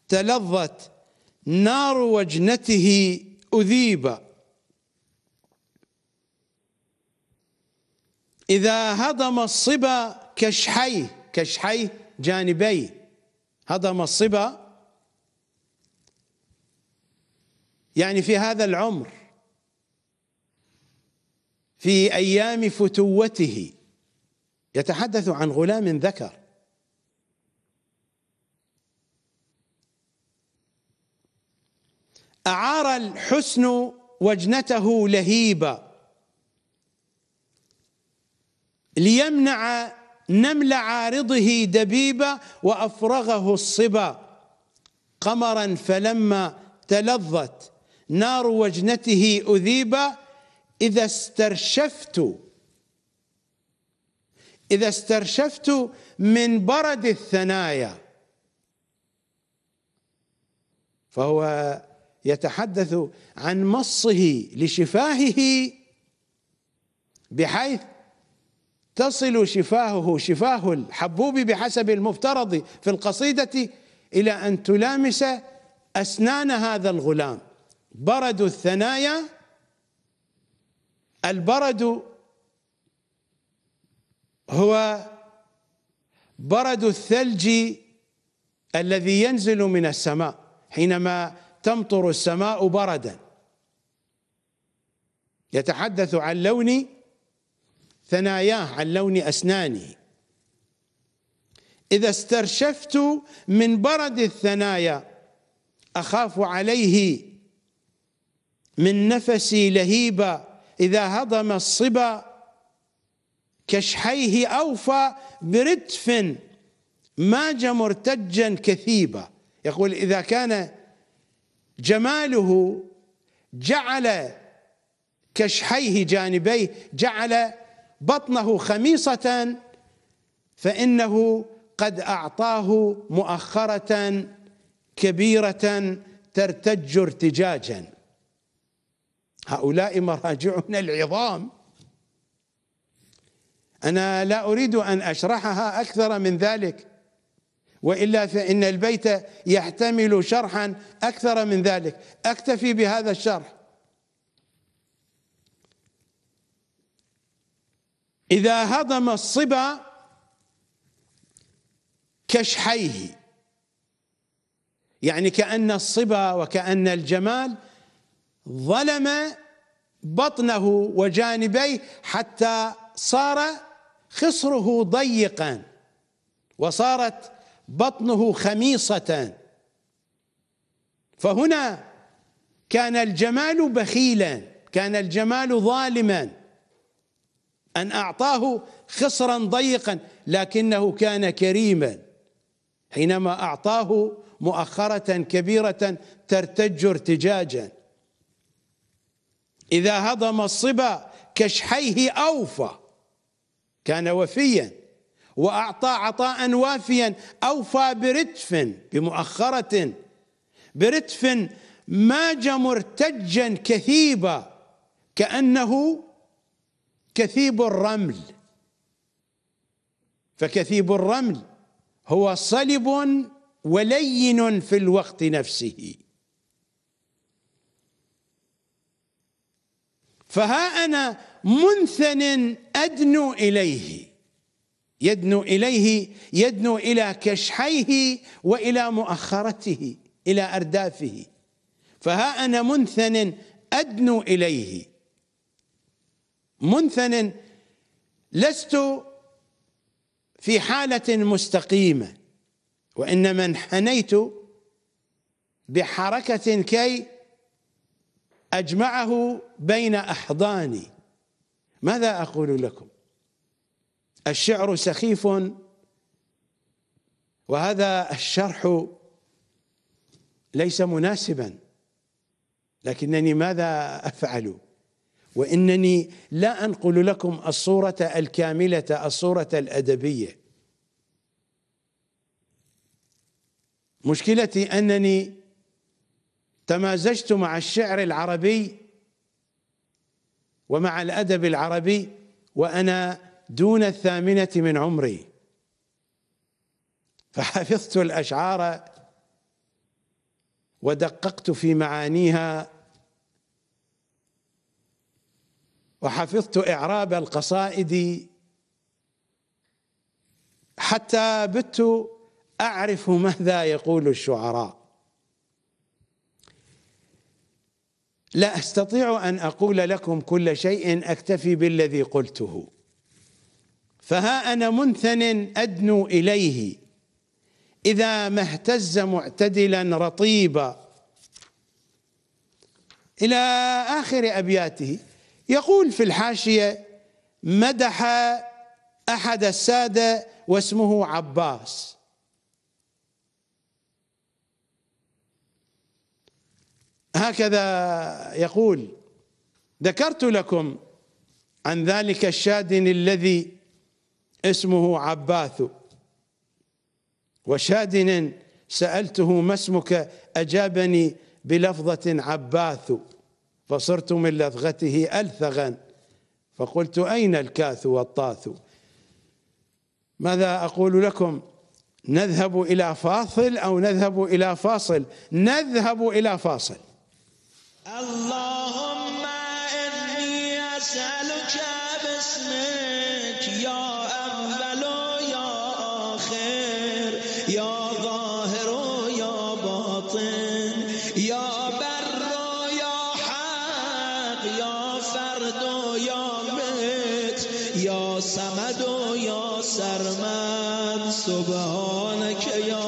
تلظت نار وجنته أذيبا إذا هضم الصبا كشحيه كشحيه جانبيه هضم الصبا يعني في هذا العمر في ايام فتوته يتحدث عن غلام ذكر اعار الحسن وجنته لهيبا ليمنع نمل عارضه دبيبا وأفرغه الصبا قمرا فلما تلظت نار وجنته أذيبا إذا استرشفت إذا استرشفت من برد الثنايا فهو يتحدث عن مصه لشفاهه بحيث تصل شفاهه شفاه الحبوب بحسب المفترض في القصيدة إلى أن تلامس أسنان هذا الغلام برد الثنايا البرد هو برد الثلج الذي ينزل من السماء حينما تمطر السماء بردا يتحدث عن لون ثناياه عن لون اسناني إذا استرشفت من برد الثنايا أخاف عليه من نفسي لهيبا إذا هضم الصبا كشحيه أوفى برتف ماج مرتجا كثيبا يقول إذا كان جماله جعل كشحيه جانبيه جعل بطنه خميصة فإنه قد أعطاه مؤخرة كبيرة ترتج ارتجاجا هؤلاء مراجعنا العظام أنا لا أريد أن أشرحها أكثر من ذلك وإلا فإن البيت يحتمل شرحا أكثر من ذلك أكتفي بهذا الشرح إذا هضم الصبا كشحيه يعني كأن الصبا وكأن الجمال ظلم بطنه وجانبيه حتى صار خصره ضيقا وصارت بطنه خميصة فهنا كان الجمال بخيلا كان الجمال ظالما أن أعطاه خصرا ضيقا لكنه كان كريما حينما أعطاه مؤخرة كبيرة ترتج ارتجاجا إذا هضم الصبا كشحيه أوفى كان وفيا وأعطى عطاء وافيا أوفى برتف بمؤخرة برتف ماج مرتجا كثيبا كأنه كثيب الرمل فكثيب الرمل هو صلب ولين في الوقت نفسه فها أنا منثن أدنو إليه يدنو إليه يدنو إلى كشحيه وإلى مؤخرته إلى أردافه فها أنا منثن أدنو إليه منثن لست في حالة مستقيمة وإنما انحنيت بحركة كي أجمعه بين أحضاني ماذا أقول لكم الشعر سخيف وهذا الشرح ليس مناسبا لكنني ماذا أفعل؟ وانني لا انقل لكم الصوره الكامله الصوره الادبيه مشكلتي انني تمازجت مع الشعر العربي ومع الادب العربي وانا دون الثامنه من عمري فحفظت الاشعار ودققت في معانيها وحفظت إعراب القصائد حتى بت أعرف ماذا يقول الشعراء لا أستطيع أن أقول لكم كل شيء أكتفي بالذي قلته فها أنا منثن أدنو إليه إذا ما اهتز معتدلا رطيبا إلى آخر أبياته يقول في الحاشية مدح أحد السادة واسمه عباس هكذا يقول ذكرت لكم عن ذلك الشادن الذي اسمه عباث وشادن سألته ما اسمك أجابني بلفظة عباث فصرت من لثغته ألثغا فقلت أين الكاث والطاث ماذا أقول لكم نذهب إلى فاصل أو نذهب إلى فاصل نذهب إلى فاصل اللهم إني أسأل سمد و یا سرمد سبحانک یا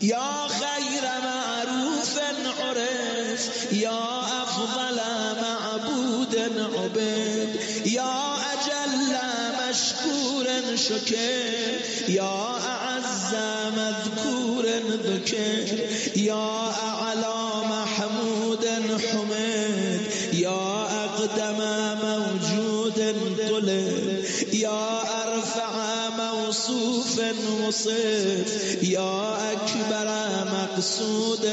یا غیر معروف عرف یا افضل معبود عبد یا اجل مشکور شکر یا اعظم مذکور ذکر یا اعلا محمود حمد يا اقدم موجود طلب يا ارفع موصوف وصف يا اکبر مقصود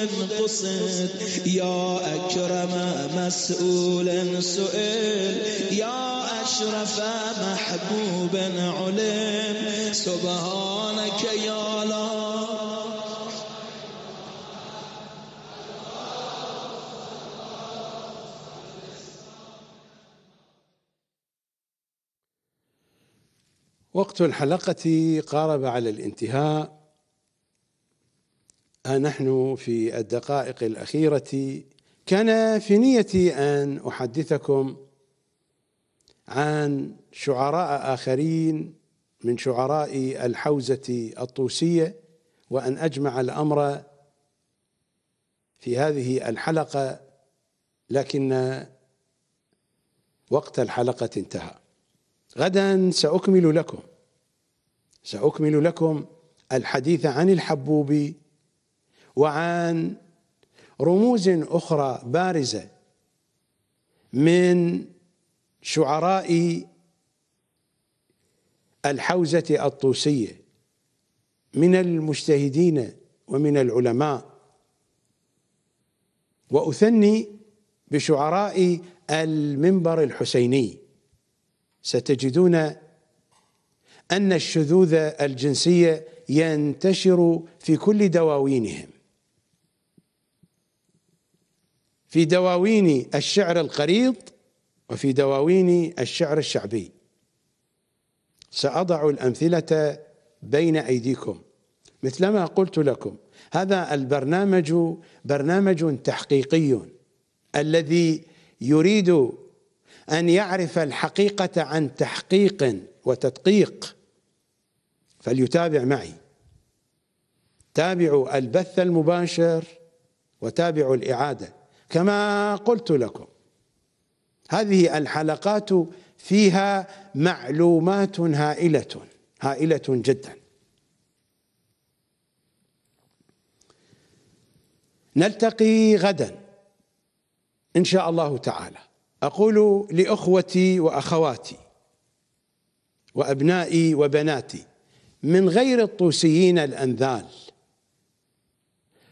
قصد یا اکرم مسئول سئل یا أشرف محبوبا علم سبحانك يا الله وقت الحلقة قارب على الانتهاء ها نحن في الدقائق الأخيرة كان في نيتي أن أحدثكم عن شعراء آخرين من شعراء الحوزة الطوسية وأن أجمع الأمر في هذه الحلقة لكن وقت الحلقة انتهى غدا سأكمل لكم سأكمل لكم الحديث عن الحبوب وعن رموز أخرى بارزة من شعراء الحوزة الطوسية من المجتهدين ومن العلماء وأثني بشعراء المنبر الحسيني ستجدون أن الشذوذ الجنسي ينتشر في كل دواوينهم في دواوين الشعر القريض وفي دواوين الشعر الشعبي سأضع الأمثلة بين أيديكم مثلما قلت لكم هذا البرنامج برنامج تحقيقي الذي يريد أن يعرف الحقيقة عن تحقيق وتدقيق فليتابع معي تابعوا البث المباشر وتابعوا الإعادة كما قلت لكم هذه الحلقات فيها معلومات هائلة هائلة جدا نلتقي غدا إن شاء الله تعالى أقول لأخوتي وأخواتي وأبنائي وبناتي من غير الطوسيين الأنذال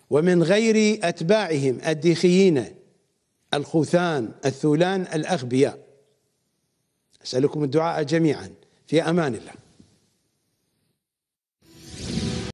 ومن غير أتباعهم الديخيين الخوثان الثولان الأغبياء أسألكم الدعاء جميعا في أمان الله